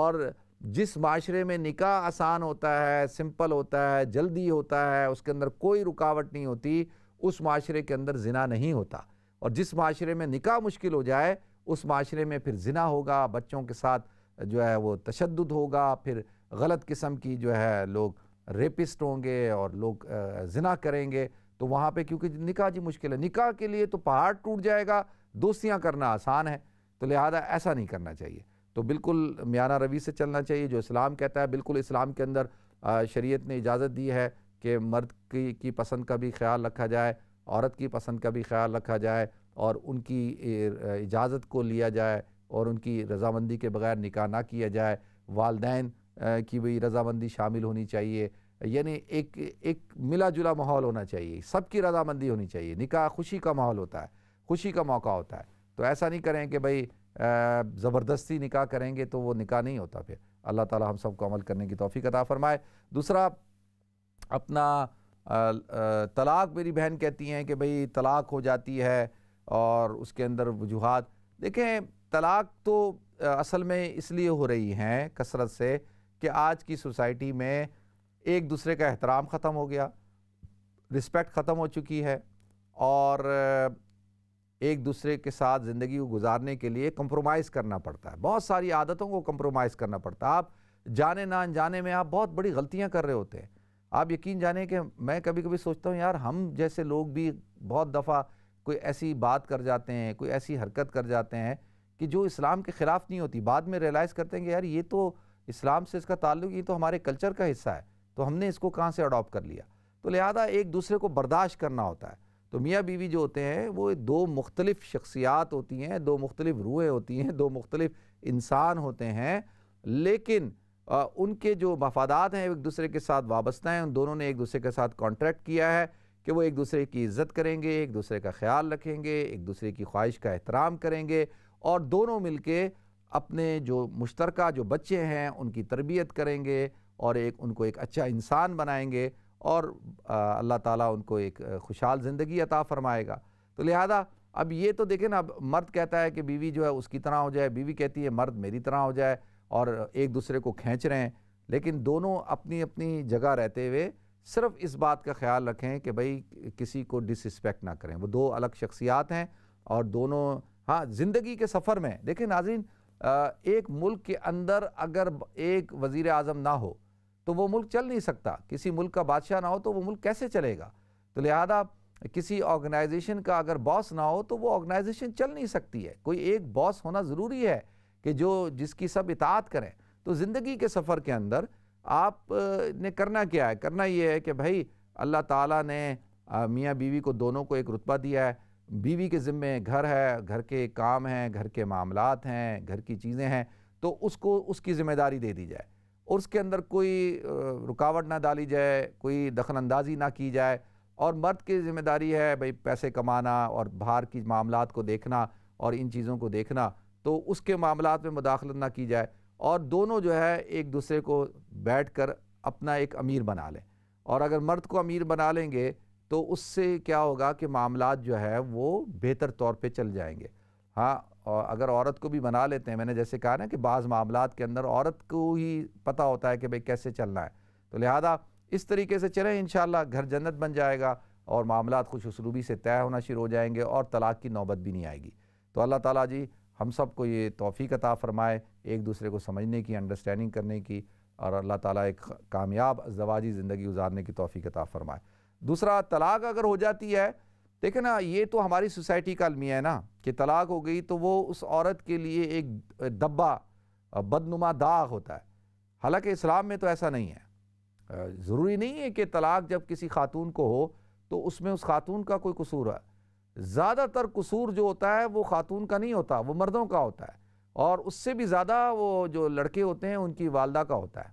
और जिस माशरे में निकाह आसान होता है सिंपल होता है जल्दी होता है उसके अंदर कोई रुकावट नहीं होती उस माशरे के अंदर जिना नहीं होता और जिस माशरे में निकाह मुश्किल हो जाए उस माशरे में फिर जिना होगा बच्चों के साथ जो है वो तशद होगा फिर गलत किस्म की जो है लोग रेपिस्ट होंगे और लोग जिना करेंगे तो वहाँ पे क्योंकि निकाह जी मुश्किल है निकाह के लिए तो पहाड़ टूट जाएगा दोस्तियाँ करना आसान है तो लिहाजा ऐसा नहीं करना चाहिए तो बिल्कुल मियाना रवि से चलना चाहिए जो इस्लाम कहता है बिल्कुल इस्लाम के अंदर शरीयत ने इजाज़त दी है कि मर्द की की पसंद का भी ख्याल रखा जाए औरत की पसंद का भी ख्याल रखा जाए और उनकी इजाज़त को लिया जाए और उनकी रजामंदी के बगैर निकाह ना किया जाए वालदेन की भी रजामंदी शामिल होनी चाहिए यानी एक एक मिला जुला माहौल होना चाहिए सबकी रजामंदी होनी चाहिए निकाह खुशी का माहौल होता है खुशी का मौका होता है तो ऐसा नहीं करें कि भाई ज़बरदस्ती निकाह करेंगे तो वो निकाह नहीं होता फिर अल्लाह ताला हम सबको अमल करने की तोफ़ी अदा फ़रमाए दूसरा अपना तलाक मेरी बहन कहती हैं कि भाई तलाक हो जाती है और उसके अंदर वजूहत देखें तलाक तो असल में इसलिए हो रही हैं कसरत से कि आज की सोसाइटी में एक दूसरे का एहतराम ख़त्म हो गया रिस्पेक्ट ख़त्म हो चुकी है और एक दूसरे के साथ ज़िंदगी को गुजारने के लिए कंप्रोमाइज़ करना पड़ता है बहुत सारी आदतों को कंप्रोमाइज़ करना पड़ता है आप जाने ना अनजाने में आप बहुत बड़ी गलतियाँ कर रहे होते हैं आप यकीन जाने कि मैं कभी कभी सोचता हूँ यार हम जैसे लोग भी बहुत दफ़ा कोई ऐसी बात कर जाते हैं कोई ऐसी हरकत कर जाते हैं कि जो इस्लाम के ख़िलाफ़ नहीं होती बाद में रियलाइज़ करते हैं कि यार ये तो इस्लाम से इसका ताल्लुक ये तो हमारे कल्चर का हिस्सा है तो हमने इसको कहाँ से अडोप्ट कर लिया तो लिहाजा एक दूसरे को बर्दाश्त करना होता है तो मियाँ बीवी जो होते हैं वो दो मुख्तलिफ़ शख्सियात होती हैं दो मुख्तलिफ़ रूहें होती हैं दो मुख्तलिफ़ इंसान होते हैं लेकिन आ, उनके जो मफादात हैं एक दूसरे के साथ वाबस्ता हैं उन दोनों ने एक दूसरे के साथ कॉन्ट्रैक्ट किया है कि वो एक दूसरे की इज़्ज़त करेंगे एक दूसरे का ख्याल रखेंगे एक दूसरे की ख्वाहिश का एहतराम करेंगे और दोनों मिल के अपने जो मुश्तरक जो बच्चे हैं उनकी तरबियत करेंगे और एक उनको एक अच्छा इंसान बनाएंगे और अल्लाह ताला उनको एक खुशहाल ज़िंदगी अता फ़रमाएगा तो लिहाजा अब ये तो देखें ना अब मर्द कहता है कि बीवी जो है उसकी तरह हो जाए बीवी कहती है मर्द मेरी तरह हो जाए और एक दूसरे को खींच रहे हैं लेकिन दोनों अपनी अपनी जगह रहते हुए सिर्फ इस बात का ख्याल रखें कि भाई किसी को डिसरिस्पेक्ट ना करें वो दो अलग शख्सियात हैं और दोनों हाँ ज़िंदगी के सफ़र में देखें नाजिन एक मुल्क के अंदर अगर एक वज़ी अजम ना हो तो वो मुल्क चल नहीं सकता किसी मुल्क का बादशाह ना हो तो वो मुल्क कैसे चलेगा तो लिहाजा किसी ऑर्गेनाइजेशन का अगर बॉस ना हो तो वो ऑर्गेनाइजेशन चल नहीं सकती है कोई एक बॉस होना ज़रूरी है कि जो जिसकी सब इतात करें तो ज़िंदगी के सफ़र के अंदर आप ने करना क्या है करना ये है कि भाई अल्लाह ताला ने मियाँ बीवी को दोनों को एक रुतबा दिया है बीवी के ज़िम्मे घर है घर के काम हैं घर के मामलात हैं घर की चीज़ें हैं तो उसको उसकी ज़िम्मेदारी दे दी जाए और उसके अंदर कोई रुकावट ना डाली जाए कोई दखल अंदाजी ना की जाए और मर्द की ज़िम्मेदारी है भाई पैसे कमाना और बाहर की मामलात को देखना और इन चीज़ों को देखना तो उसके मामला में मुदाखलत ना की जाए और दोनों जो है एक दूसरे को बैठ कर अपना एक अमीर बना लें और अगर मर्द को अमीर बना लेंगे तो उससे क्या होगा कि मामला जो है वो बेहतर तौर पे चल जाएंगे हाँ और अगर औरत को भी बना लेते हैं मैंने जैसे कहा ना कि बाज़ मामला के अंदर औरत को ही पता होता है कि भाई कैसे चलना है तो लिहाजा इस तरीके से चलें इन घर जन्नत बन जाएगा और मामला खुशरूबी से तय होना शुरू हो जाएंगे और तलाक की नौबत भी नहीं आएगी तो अल्लाह ताली जी हम सब को ये तोफ़ी अता फ़रमाए एक दूसरे को समझने की अंडरस्टैंडिंग करने की और अल्लाह ताला एक कामयाब जवाजी ज़िंदगी गुजारने की तोफ़ी अता फ़रमाए दूसरा तलाक अगर हो जाती है देखे ना ये तो हमारी सोसाइटी का अलमिया है ना कि तलाक हो गई तो वो उस औरत के लिए एक दब्बा बदनुमा दाग होता है हालांकि इस्लाम में तो ऐसा नहीं है ज़रूरी नहीं है कि तलाक जब किसी खातून को हो तो उसमें उस खातून का कोई कसूर है ज़्यादातर कसूर जो होता है वो ख़ातून का नहीं होता वो मर्दों का होता है और उससे भी ज़्यादा वो जो लड़के होते हैं उनकी वालदा का होता है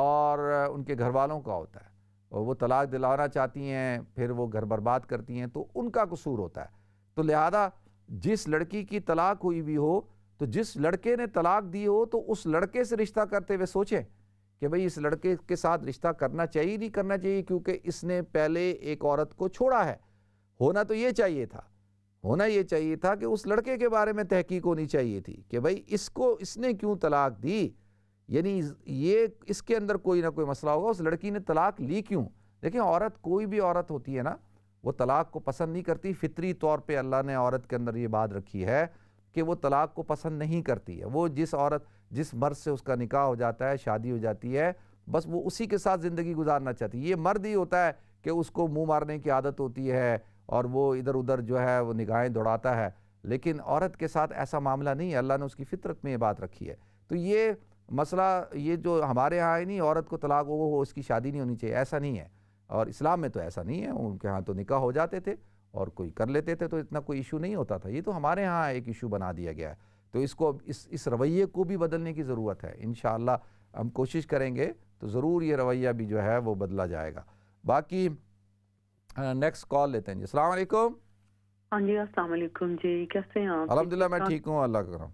और उनके घर वालों का होता है और वो तलाक दिलाना चाहती हैं फिर वो घर बर्बाद करती हैं तो उनका कसूर होता है तो लिहाजा जिस लड़की की तलाक हुई हुई हो तो जिस लड़के ने तलाक दी हो तो उस लड़के से रिश्ता करते हुए सोचें कि भाई इस लड़के के साथ रिश्ता करना चाहिए नहीं करना चाहिए क्योंकि इसने पहले एक औरत को छोड़ा है होना तो ये चाहिए था होना ये चाहिए था कि उस लड़के के बारे में तहकीक होनी चाहिए थी कि भाई इसको इसने क्यों तलाक दी यानी ये इसके अंदर कोई ना कोई मसला होगा उस लड़की ने तलाक ली क्यों देखिए औरत कोई भी औरत होती है ना वो तलाक को पसंद नहीं करती फितरी तौर पे अल्लाह ने औरत के अंदर ये बात रखी है कि वो तलाक को पसंद नहीं करती है वो जिस औरत जिस मर्द से उसका निकाह हो जाता है शादी हो जाती है बस वो उसी के साथ ज़िंदगी गुजारना चाहती है ये मर्द ही होता है कि उसको मुंह मारने की आदत होती है और वो इधर उधर जो है वो निगाहें दौड़ाता है लेकिन औरत के साथ ऐसा मामला नहीं है अल्लाह ने उसकी फितरत में ये बात रखी है तो ये मसला ये जो हमारे यहाँ है नहीं औरत को तलाक वो हो उसकी शादी नहीं होनी चाहिए ऐसा नहीं है और इस्लाम में तो ऐसा नहीं है उनके यहाँ तो निकाह हो जाते थे और कोई कर लेते थे तो इतना कोई इशू नहीं होता था ये तो हमारे यहाँ एक इशू बना दिया गया है तो इसको इस इस रवैये को भी बदलने की ज़रूरत है इन हम कोशिश करेंगे तो ज़रूर ये रवैया भी जो है वो बदला जाएगा बाकी नेक्स्ट कॉल लेते हैं जी अस्सलाम वालेकुम हाँ जी अस्सलाम वालेकुम जी कैसे हैं आप अल्हम्दुलिल्लाह मैं ठीक हूँ अल्लाह का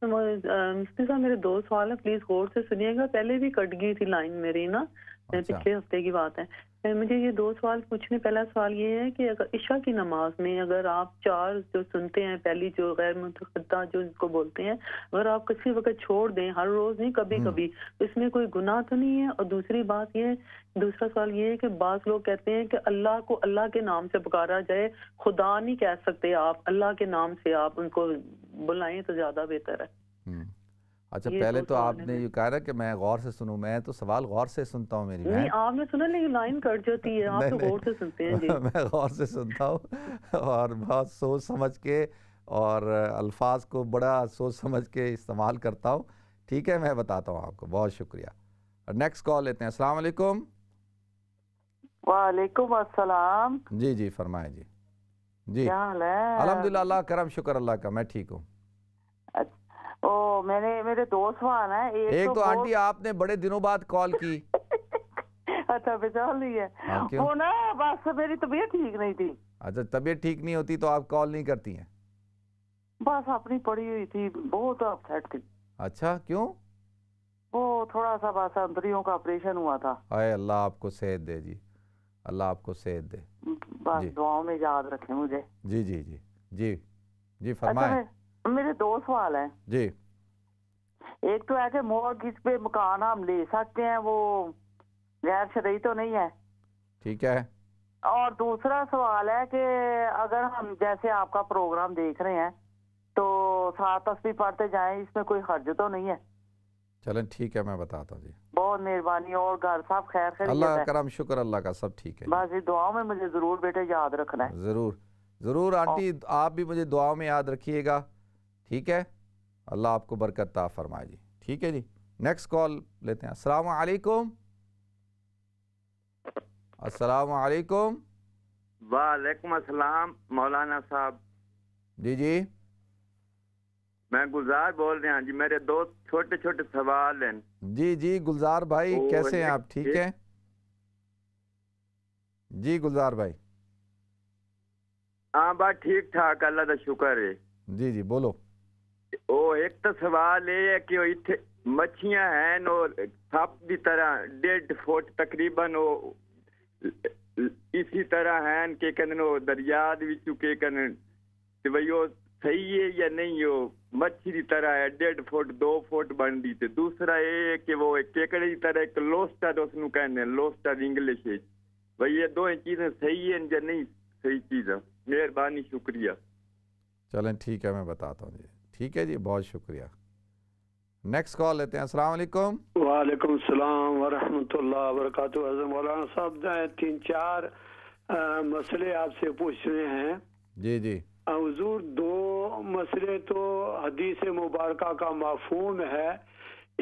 तो मुफ्ती साहब मेरे दो सवाल है प्लीज गौर से सुनिएगा पहले भी कट गई थी लाइन मेरी ना अच्छा। पिछले हफ्ते की बात है मुझे ये दो सवाल पूछने पहला सवाल ये है कि अगर इशा की नमाज में अगर आप चार जो सुनते हैं पहली जो गैर मुतदा जो इसको बोलते हैं अगर आप किसी वक्त छोड़ दें हर रोज नहीं कभी कभी हम्म। इसमें कोई गुनाह तो नहीं है और दूसरी बात ये दूसरा सवाल ये है कि बाज लोग कहते हैं कि अल्लाह को अल्लाह के नाम से पुकारा जाए खुदा नहीं कह सकते आप अल्लाह के नाम से आप उनको बुलाएं तो ज्यादा बेहतर है अच्छा पहले तो, तो, तो आपने ये कहा ना कि मैं गौर से सुनूं मैं तो सवाल गौर से सुनता हूँ मेरी नहीं आपने सुना नहीं लाइन कट जाती है आप तो गौर से सुनते हैं जी मैं गौर से सुनता हूँ और बहुत सोच समझ के और अल्फाज को बड़ा सोच समझ के इस्तेमाल करता हूँ ठीक है मैं बताता हूँ आपको बहुत शुक्रिया और नेक्स्ट कॉल लेते हैं अस्सलाम वालेकुम वालेकुम अस्सलाम जी जी फरमाए जी जी अलहमदिल्ला करम शुक्र अल्लाह का मैं ठीक हूँ ओ मैंने मेरे दोस्त वहाँ है एक, एक तो, तो आंटी आपने बड़े दिनों बाद कॉल की अच्छा बेचाल नहीं है हाँ, वो ना बस मेरी तबीयत ठीक नहीं थी अच्छा तबीयत ठीक नहीं होती तो आप कॉल नहीं करती हैं बस अपनी पड़ी हुई थी बहुत अपसेट थी अच्छा क्यों वो थोड़ा सा बस अंतरियों का ऑपरेशन हुआ था अरे अल्लाह आपको सेहत दे जी अल्लाह आपको सेहत दे बस दुआओं में याद रखें मुझे जी जी जी जी जी फरमाए अच्छा मेरे दो सवाल हैं जी एक तो है कि मॉर्गेज पे मकान हम ले सकते हैं वो गैर शरीय तो नहीं है ठीक है और दूसरा सवाल है कि अगर हम जैसे आपका प्रोग्राम देख रहे हैं तो सात भी पढ़ते जाएं इसमें कोई हर्ज तो नहीं है चलें ठीक है मैं बताता हूँ जी बहुत मेहरबानी और घर साहब खैर खैर अल्लाह करम शुक्र अल्लाह का सब ठीक है बस दुआओं में मुझे ज़रूर बेटे याद रखना है ज़रूर ज़रूर आंटी आप भी मुझे दुआओं में याद रखिएगा ठीक है अल्लाह आपको बरकत फरमाए जी ठीक है जी नेक्स्ट कॉल लेते हैं असलाम वालेकुम अस्सलाम वालेकुम वालेकुम अस्सलाम मौलाना साहब जी जी मैं गुलजार बोल रहा हूँ जी मेरे दो छोटे छोटे सवाल हैं जी जी गुलजार भाई तो कैसे हैं आप ठीक है जी गुलजार भाई हाँ बात ठीक ठाक अल्लाह का शुक्र है जी जी बोलो ਉਹ ਇੱਕ ਤਾਂ ਸਵਾਲ ਇਹ ਹੈ ਕਿ ਉਹ ਇੱਥੇ ਮੱਛੀਆਂ ਹਨ ਔਰ ਸੱਪ ਦੀ ਤਰ੍ਹਾਂ 1.5 ਫੁੱਟ ਤਕਰੀਬਨ ਉਹ ਇਸੀ ਤਰ੍ਹਾਂ ਹਨ ਕਿ ਕਹਿੰਦੇ ਉਹ ਦਰਿਆ ਦੇ ਵਿੱਚੋਂ ਕਿ ਕਹਿੰਦੇ ਤੇ ਬਈ ਉਹ ਸਹੀ ਹੈ ਜਾਂ ਨਹੀਂ ਉਹ ਮੱਛੀ ਦੀ ਤਰ੍ਹਾਂ ਹੈ 1.5 ਫੁੱਟ 2 ਫੁੱਟ ਬਣਦੀ ਤੇ ਦੂਸਰਾ ਇਹ ਹੈ ਕਿ ਉਹ ਕੇਕੜੇ ਦੀ ਤਰ੍ਹਾਂ ਇੱਕ ਲੋਸਟਰ ਉਸ ਨੂੰ ਕਹਿੰਦੇ ਲੋਸਟਰ ਇੰਗਲਿਸ਼ ਵਿੱਚ ਬਈ ਇਹ ਦੋਵੇਂ ਚੀਜ਼ਾਂ ਸਹੀ ਹੈ ਜਾਂ ਨਹੀਂ ਸਹੀ ਚੀज़ है मेहरबानी शुक्रिया चलें ठीक है मैं बताता हूँ जी ठीक है जी बहुत शुक्रिया नेक्स्ट कॉल लेते हैं अस्सलाम वालेकुम वालेकुम सलाम वरहमतुल्लाह वरकत मौलाना साहब तीन चार आ, मसले आपसे पूछने हैं जी जी हजूर दो मसले तो हदीस मुबारक का माफूम है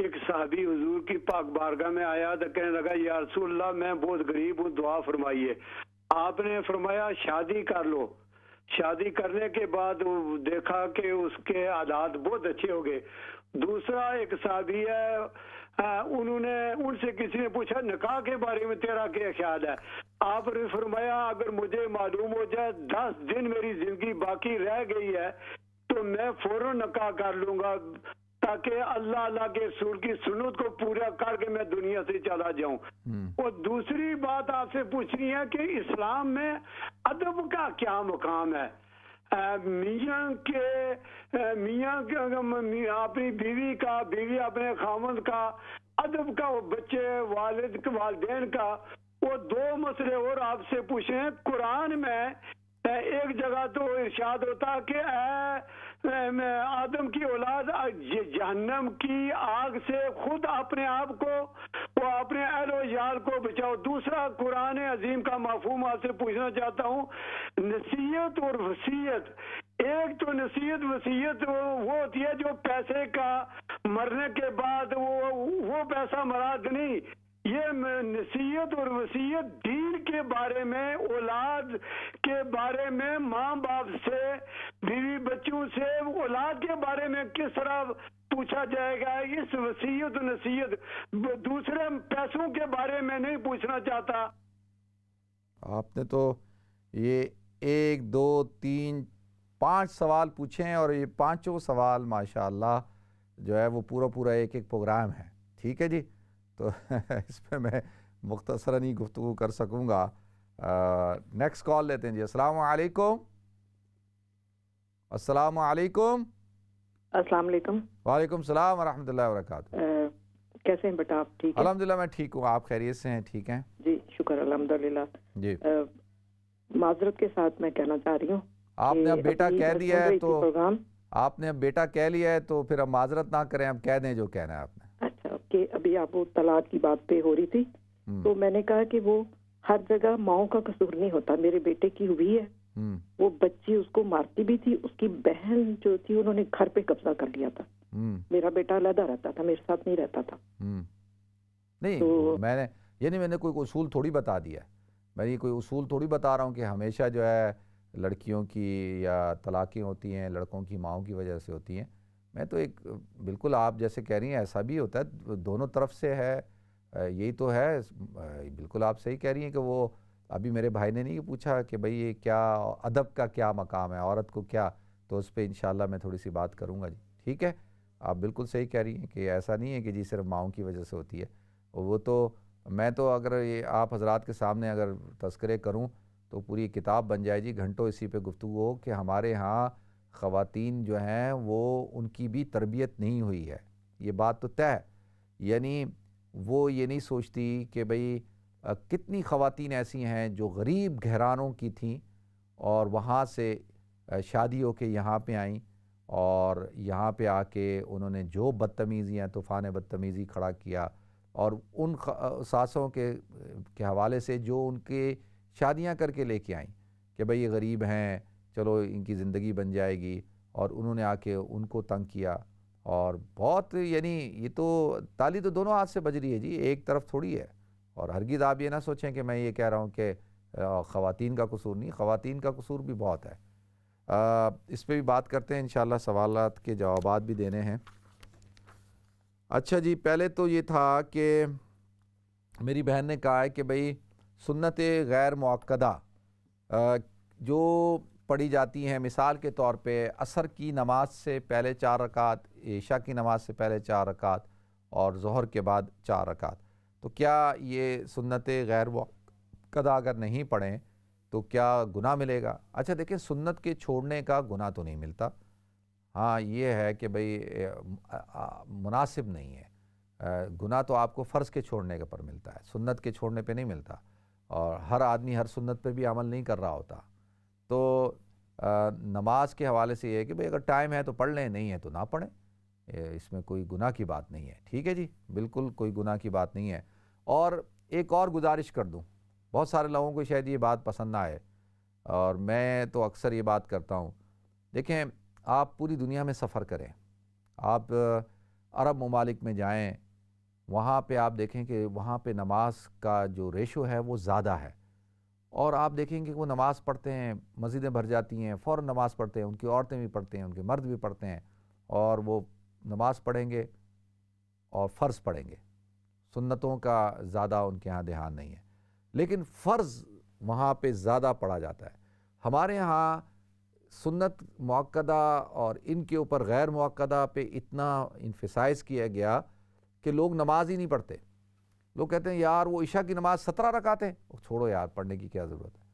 एक साहबी हजूर की पाक बारगाह में आया तो कहने लगा यारसूल्ला मैं बहुत गरीब हूँ दुआ फरमाइए आपने फरमाया शादी कर लो शादी करने के बाद देखा कि उसके आदात बहुत अच्छे हो गए दूसरा एक शादी है उन्होंने उनसे किसी ने पूछा निकाह के बारे में तेरा क्या ख्याल है आप फरमाया अगर मुझे मालूम हो जाए दस दिन मेरी जिंदगी बाकी रह गई है तो मैं फौरन निकाह कर लूंगा ताकि अल्लाह अल्लाह के सुर की सुनत को पूरा करके मैं दुनिया से चला जाऊं हम्म। और दूसरी बात आपसे पूछनी है कि इस्लाम में अदब का क्या मुकाम है मियाँ के मियाँ अपनी बीवी का बीवी अपने खामन का अदब का बच्चे वालिद वाले का वो दो मसले और आपसे पूछे कुरान में एक जगह तो इर्शाद होता कि आदम की औलाद जहन्नम की आग से खुद अपने आप को वो अपने अहलो याल को बचाओ दूसरा कुरान अजीम का मफहूम आपसे पूछना चाहता हूँ नसीहत और वसीयत एक तो नसीहत वसीयत वो, वो होती है जो पैसे का मरने के बाद वो वो पैसा मराद नहीं ये नसीहत और वसीयत दीन के बारे में औलाद के बारे में माँ बाप से बीवी बच्चों से औलाद के बारे में किस तरह पूछा जाएगा इस वसीयत नसीहत दूसरे पैसों के बारे में नहीं पूछना चाहता आपने तो ये एक दो तीन पांच सवाल पूछे हैं और ये पांचों सवाल माशाल्लाह जो है वो पूरा पूरा एक एक प्रोग्राम है ठीक है जी तो इस पर मैं मुख्तसरा ही गुफ्तु कर सकूँगा नेक्स्ट कॉल लेते हैं जी असलकुम असलकुम वालेकुम सलाम वरहमल वर्क कैसे हैं बेटा आप ठीक अलहमदिल्ला मैं ठीक हूँ आप खैरियत से हैं ठीक हैं जी शुक्र अलहमदिल्ला जी माजरत के साथ मैं कहना चाह रही हूँ आपने अब बेटा कह दिया है तो आपने अब बेटा कह लिया है तो फिर अब माजरत ना करें अब कह दें जो कहना है आपने कि अभी आप वो तलाक की बात पे हो रही थी हम्म। तो मैंने कहा कि वो हर जगह माओ का कसूर नहीं होता मेरे बेटे की हुई है हम्म। वो बच्ची उसको मारती भी थी उसकी बहन जो थी उन्होंने घर पे कब्जा कर लिया था हम्म। मेरा बेटा अलहदा रहता था मेरे साथ नहीं रहता था नहीं तो, मैंने ये नहीं मैंने कोई उसूल थोड़ी बता दिया मैं ये कोई उसूल थोड़ी बता रहा हूँ कि हमेशा जो है लड़कियों की या तलाक़ें होती हैं लड़कों की माओ की वजह से होती हैं मैं तो एक बिल्कुल आप जैसे कह रही हैं ऐसा भी होता है दोनों तरफ से है यही तो है बिल्कुल आप सही कह रही हैं कि वो अभी मेरे भाई ने नहीं पूछा कि भाई ये क्या अदब का क्या मकाम है औरत को क्या तो उस पर इन मैं थोड़ी सी बात करूँगा जी ठीक है आप बिल्कुल सही कह रही हैं कि ऐसा नहीं है कि जी सिर्फ माओ की वजह से होती है वो तो मैं तो अगर ये आप हजरात के सामने अगर तस्करे करूँ तो पूरी किताब बन जाए जी घंटों इसी पे गुफ्तु हो कि हमारे यहाँ ख़वातीन जो हैं वो उनकी भी तरबियत नहीं हुई है ये बात तो तय यानी वो ये नहीं सोचती कि भाई कितनी ख़वातीन ऐसी हैं जो गरीब घरानों की थी और वहाँ से शादी होकर यहाँ पर आईं और यहाँ पर आके उन्होंने जो बदतमीज़ियाँ तूफ़ान बदतमीज़ी खड़ा किया और उन सासों के के हवाले से जो उनके शादियाँ करके लेके आईं कि भाई ये गरीब हैं चलो इनकी ज़िंदगी बन जाएगी और उन्होंने आके उनको तंग किया और बहुत यानी ये तो ताली तो दोनों हाथ से बज रही है जी एक तरफ थोड़ी है और हरगिज़ आप ये ना सोचें कि मैं ये कह रहा हूँ कि ख़वातीन का कसूर नहीं ख़वातीन का कसूर भी बहुत है आ, इस पर भी बात करते हैं इन सवाल के जवाब भी देने हैं अच्छा जी पहले तो ये था कि मेरी बहन ने कहा है कि भाई सुन्नत गैर मक्दा जो पढ़ी जाती हैं मिसाल के तौर पे असर की नमाज से पहले चार रकात ईशा की नमाज से पहले चार रकात और जहर के बाद चार रकात तो क्या ये सुन्नत गैर वक़दा अगर नहीं पढ़ें तो क्या गुनाह मिलेगा अच्छा देखिए सुन्नत के छोड़ने का गुनाह तो नहीं मिलता हाँ ये है कि भाई मुनासिब नहीं है गुनाह तो आपको फ़र्ज़ के छोड़ने के पर मिलता है सुन्नत के छोड़ने पे नहीं मिलता और हर आदमी हर सुन्नत पे भी अमल नहीं कर रहा होता तो नमाज के हवाले से ये है कि भाई अगर टाइम है तो पढ़ लें नहीं है तो ना पढ़ें इसमें कोई गुनाह की बात नहीं है ठीक है जी बिल्कुल कोई गुनाह की बात नहीं है और एक और गुजारिश कर दूँ बहुत सारे लोगों को शायद ये बात पसंद ना आए और मैं तो अक्सर ये बात करता हूँ देखें आप पूरी दुनिया में सफ़र करें आप अरब ममालिक में जाएँ वहाँ पे आप देखें कि वहाँ पे नमाज का जो रेशो है वो ज़्यादा है और आप देखेंगे वो नमाज़ पढ़ते हैं मस्जिदें भर जाती हैं फ़ौर नमाज़ पढ़ते हैं उनकी औरतें भी पढ़ते हैं उनके मर्द भी पढ़ते हैं और वो नमाज़ पढ़ेंगे और फ़र्ज़ पढ़ेंगे सुन्नतों का ज़्यादा उनके यहाँ ध्यान नहीं है लेकिन फ़र्ज़ वहाँ पर ज़्यादा पढ़ा जाता है हमारे यहाँ सुन्नत मौक़दा और इनके ऊपर गैर मौक़दा पे इतना इन्फिसाइज किया गया कि लोग नमाज ही नहीं पढ़ते लोग कहते हैं यार वो ईशा की नमाज़ सत्रह हैं छोड़ो यार पढ़ने की क्या ज़रूरत है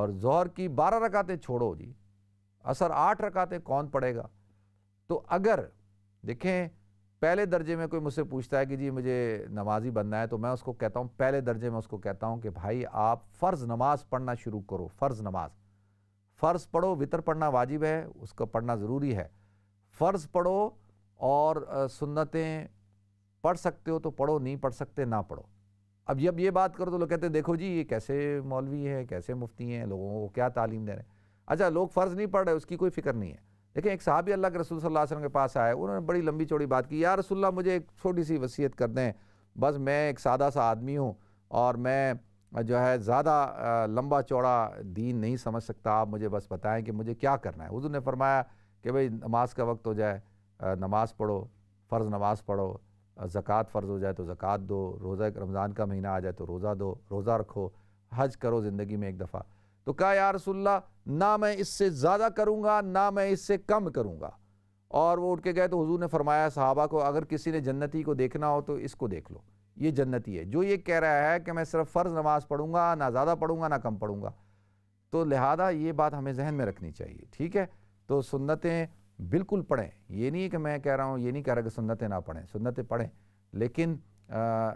और जहर की बारह रकाते छोड़ो जी असर आठ रकाते कौन पढ़ेगा तो अगर देखें पहले दर्जे में कोई मुझसे पूछता है कि जी मुझे नमाजी बनना है तो मैं उसको कहता हूँ पहले दर्जे में उसको कहता हूँ कि भाई आप फ़र्ज़ नमाज पढ़ना शुरू करो फ़र्ज़ नमाज फ़र्ज़ पढ़ो वितर पढ़ना वाजिब है उसका पढ़ना ज़रूरी है फ़र्ज़ पढ़ो और सुन्नतें पढ़ सकते हो तो पढ़ो नहीं पढ़ सकते ना पढ़ो अब जब ये बात करो तो लोग कहते हैं देखो जी ये कैसे मौलवी हैं कैसे मुफ्ती हैं लोगों को क्या तालीम दे रहे हैं अच्छा लोग फ़र्ज़ नहीं पढ़ रहे उसकी कोई फिक्र नहीं है लेकिन एक साहबी अल्लाह के रसूल सल्लल्लाहु अलैहि वसल्लम के पास आए उन्होंने बड़ी लंबी चौड़ी बात की यार रसुल्ला मुझे एक छोटी सी वसीयत कर दें बस मैं एक सादा सा आदमी हूँ और मैं जो है ज़्यादा लंबा चौड़ा दीन नहीं समझ सकता आप मुझे बस बताएं कि मुझे क्या करना है उस ने फरमाया कि भाई नमाज का वक्त हो जाए नमाज़ पढ़ो फ़र्ज़ नमाज पढ़ो ज़क़़त फ़र्ज़ हो जाए तो ज़क़़त दो रोज़ा रमज़ान का महीना आ जाए तो रोज़ा दो रोज़ा रखो हज करो ज़िंदगी में एक दफ़ा तो क्या या रसुल्ला ना मैं इससे ज़्यादा करूँगा ना मैं इससे कम करूँगा और वो उठ के गए तो हुजूर ने फरमाया साहबा को अगर किसी ने जन्नती को देखना हो तो इसको देख लो ये जन्नती है जो ये कह रहा है कि मैं सिर्फ फ़र्ज़ नमाज पढ़ूँगा ना ज़्यादा पढ़ूँगा ना कम पढ़ूँगा तो लिहाजा ये बात हमें जहन में रखनी चाहिए ठीक है तो सुन्नतें बिल्कुल पढ़ें ये नहीं है कि मैं कह रहा हूँ ये नहीं कह रहा कि सुन्नतें ना पढ़ें सुन्नतें पढ़ें लेकिन आ,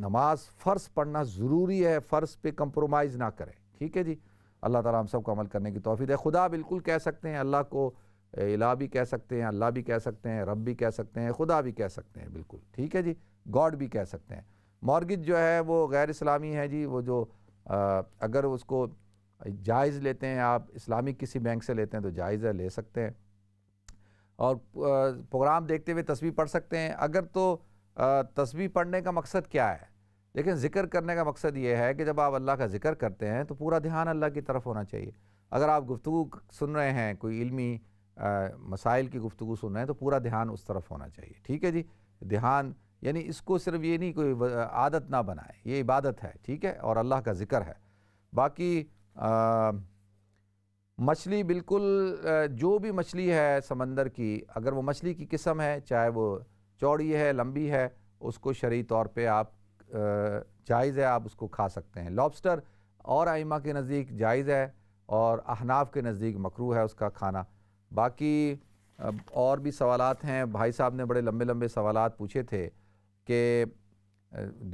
नमाज फ़र्ज़ पढ़ना ज़रूरी है फ़र्ज़ पे कंप्रोमाइज़ ना करें ठीक है जी अल्लाह ताला हम सब को अमल करने की तोफ़ी दे खुदा बिल्कुल कह सकते हैं अल्लाह को इला भी कह सकते हैं अल्लाह भी कह सकते हैं रब भी कह सकते हैं खुदा भी कह सकते हैं बिल्कुल ठीक है जी गॉड भी कह सकते हैं मॉर्गज जो है वो गैर इस्लामी है जी वो जो अगर उसको जायज़ लेते हैं आप इस्लामिक किसी बैंक से लेते हैं तो जायज़ है ले सकते हैं और प्रोग्राम देखते हुए तस्वीर पढ़ सकते हैं अगर तो तस्वीर पढ़ने का मकसद क्या है लेकिन ज़िक्र करने का मकसद ये है कि जब आप अल्लाह का ज़िक्र करते हैं तो पूरा ध्यान अल्लाह की तरफ होना चाहिए अगर आप गुफ्तु सुन रहे हैं कोई इलमी मसाइल की गुफ्तु सुन रहे हैं तो पूरा ध्यान उस तरफ होना चाहिए ठीक है जी ध्यान यानी इसको सिर्फ ये नहीं कोई आदत ना बनाए ये इबादत है ठीक है और अल्लाह का ज़िक्र है बाकी आ, मछली बिल्कुल जो भी मछली है समंदर की अगर वो मछली की किस्म है चाहे वो चौड़ी है लंबी है उसको शरी तौर पे आप जायज़ है आप उसको खा सकते हैं लॉबस्टर और आइमा के नज़दीक जायज़ है और अहनाफ के नज़दीक मकरू है उसका खाना बाकी और भी सवाल हैं भाई साहब ने बड़े लंबे लंबे सवाल पूछे थे कि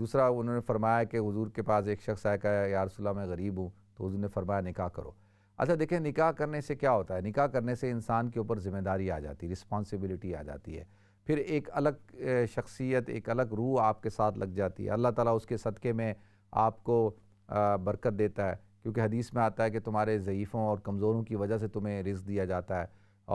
दूसरा उन्होंने फरमाया कि हजूर के पास एक शख्स आया का यारसोल्ला मैं गरीब हूँ तो हजूर ने फरमाया निकाह करो अच्छा देखें निकाह करने से क्या होता है निकाह करने से इंसान के ऊपर ज़िम्मेदारी आ जाती है रिस्पॉन्सिबिलिटी आ जाती है फिर एक अलग शख्सियत एक अलग रूह आपके साथ लग जाती है अल्लाह ताला उसके सदक़े में आपको बरकत देता है क्योंकि हदीस में आता है कि तुम्हारे ज़यीफ़ों और कमज़ोरों की वजह से तुम्हें रिस्क दिया जाता है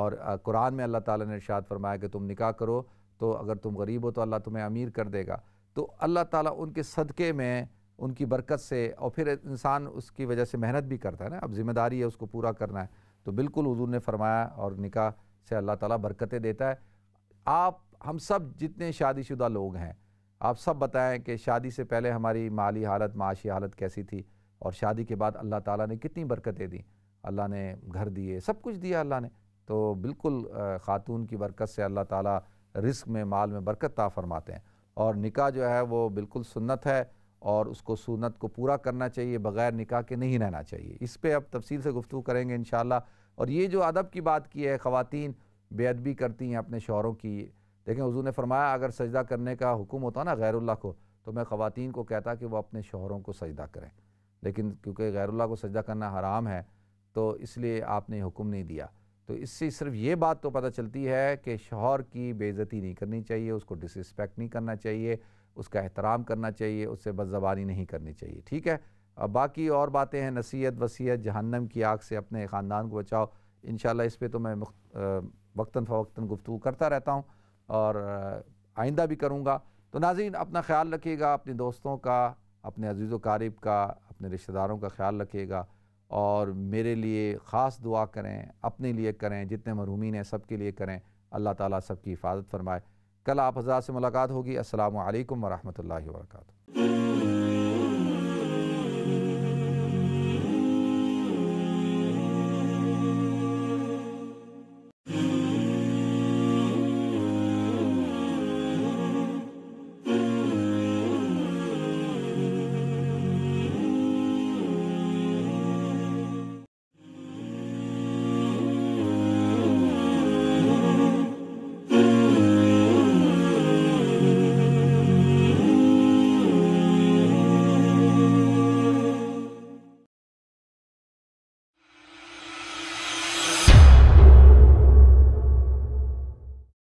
और कुरान में अल्लाह ताला ने इरशाद फरमाया कि तुम निकाह करो तो अगर तुम गरीब हो तो अल्लाह तुम्हें अमीर कर देगा तो अल्लाह ताला उनके सदक़े में उनकी बरकत से और फिर इंसान उसकी वजह से मेहनत भी करता है ना अब जिम्मेदारी है उसको पूरा करना है तो बिल्कुल हजूर ने फरमाया और निका से अल्लाह ताला बरकतें देता है आप हम सब जितने शादीशुदा लोग हैं आप सब बताएं कि शादी से पहले हमारी माली हालत माशी हालत कैसी थी और शादी के बाद अल्लाह ताला ने कितनी बरकतें दी अल्लाह ने घर दिए सब कुछ दिया अल्लाह ने तो बिल्कुल ख़ातून की बरकत से अल्लाह ताली रिस्क में माल में बरकत ता फरमाते हैं और निका जो है वो बिल्कुल सुन्नत है और उसको सुनत को पूरा करना चाहिए बग़ैर निकाह के नहीं रहना चाहिए इस पर अब तफसील से गुफ्तु करेंगे इन और ये जो अदब की बात की है ख़वान बेअदबी करती हैं अपने शोरों की देखें हजू ने फरमाया अगर सजदा करने का हुक्म होता ना गैरुल्ला को तो मैं ख़वान को कहता कि वह अपने शोहरों को सजदा करें लेकिन क्योंकि गैरुल्ला को सजदा करना हराम है तो इसलिए आपने हुक्म नहीं दिया तो इससे सिर्फ ये बात तो पता चलती है कि शोहर की बेज़ती नहीं करनी चाहिए उसको डिसरिस्पेक्ट नहीं करना चाहिए उसका एहतराम करना चाहिए उससे बदजबानी नहीं करनी चाहिए ठीक है अब बाकी और बातें हैं नसीहत वसीयत जहन्नम की आग से अपने ख़ानदान को बचाओ इन इस पर तो मैं वक्ता फ़वक्ता गुफ्तु करता रहता हूँ और आइंदा भी करूँगा तो नाजीन अपना ख्याल रखिएगा अपने दोस्तों का अपने अजीज़ वारीब का अपने रिश्तेदारों का ख्याल रखिएगा और मेरे लिए ख़ास दुआ करें अपने लिए करें जितने मरूमिन हैं सब के लिए करें अल्लाह ताला सबकी हिफाजत फरमाए कल आप हज़ार से मुलाकात होगी असल वरहमल वर्का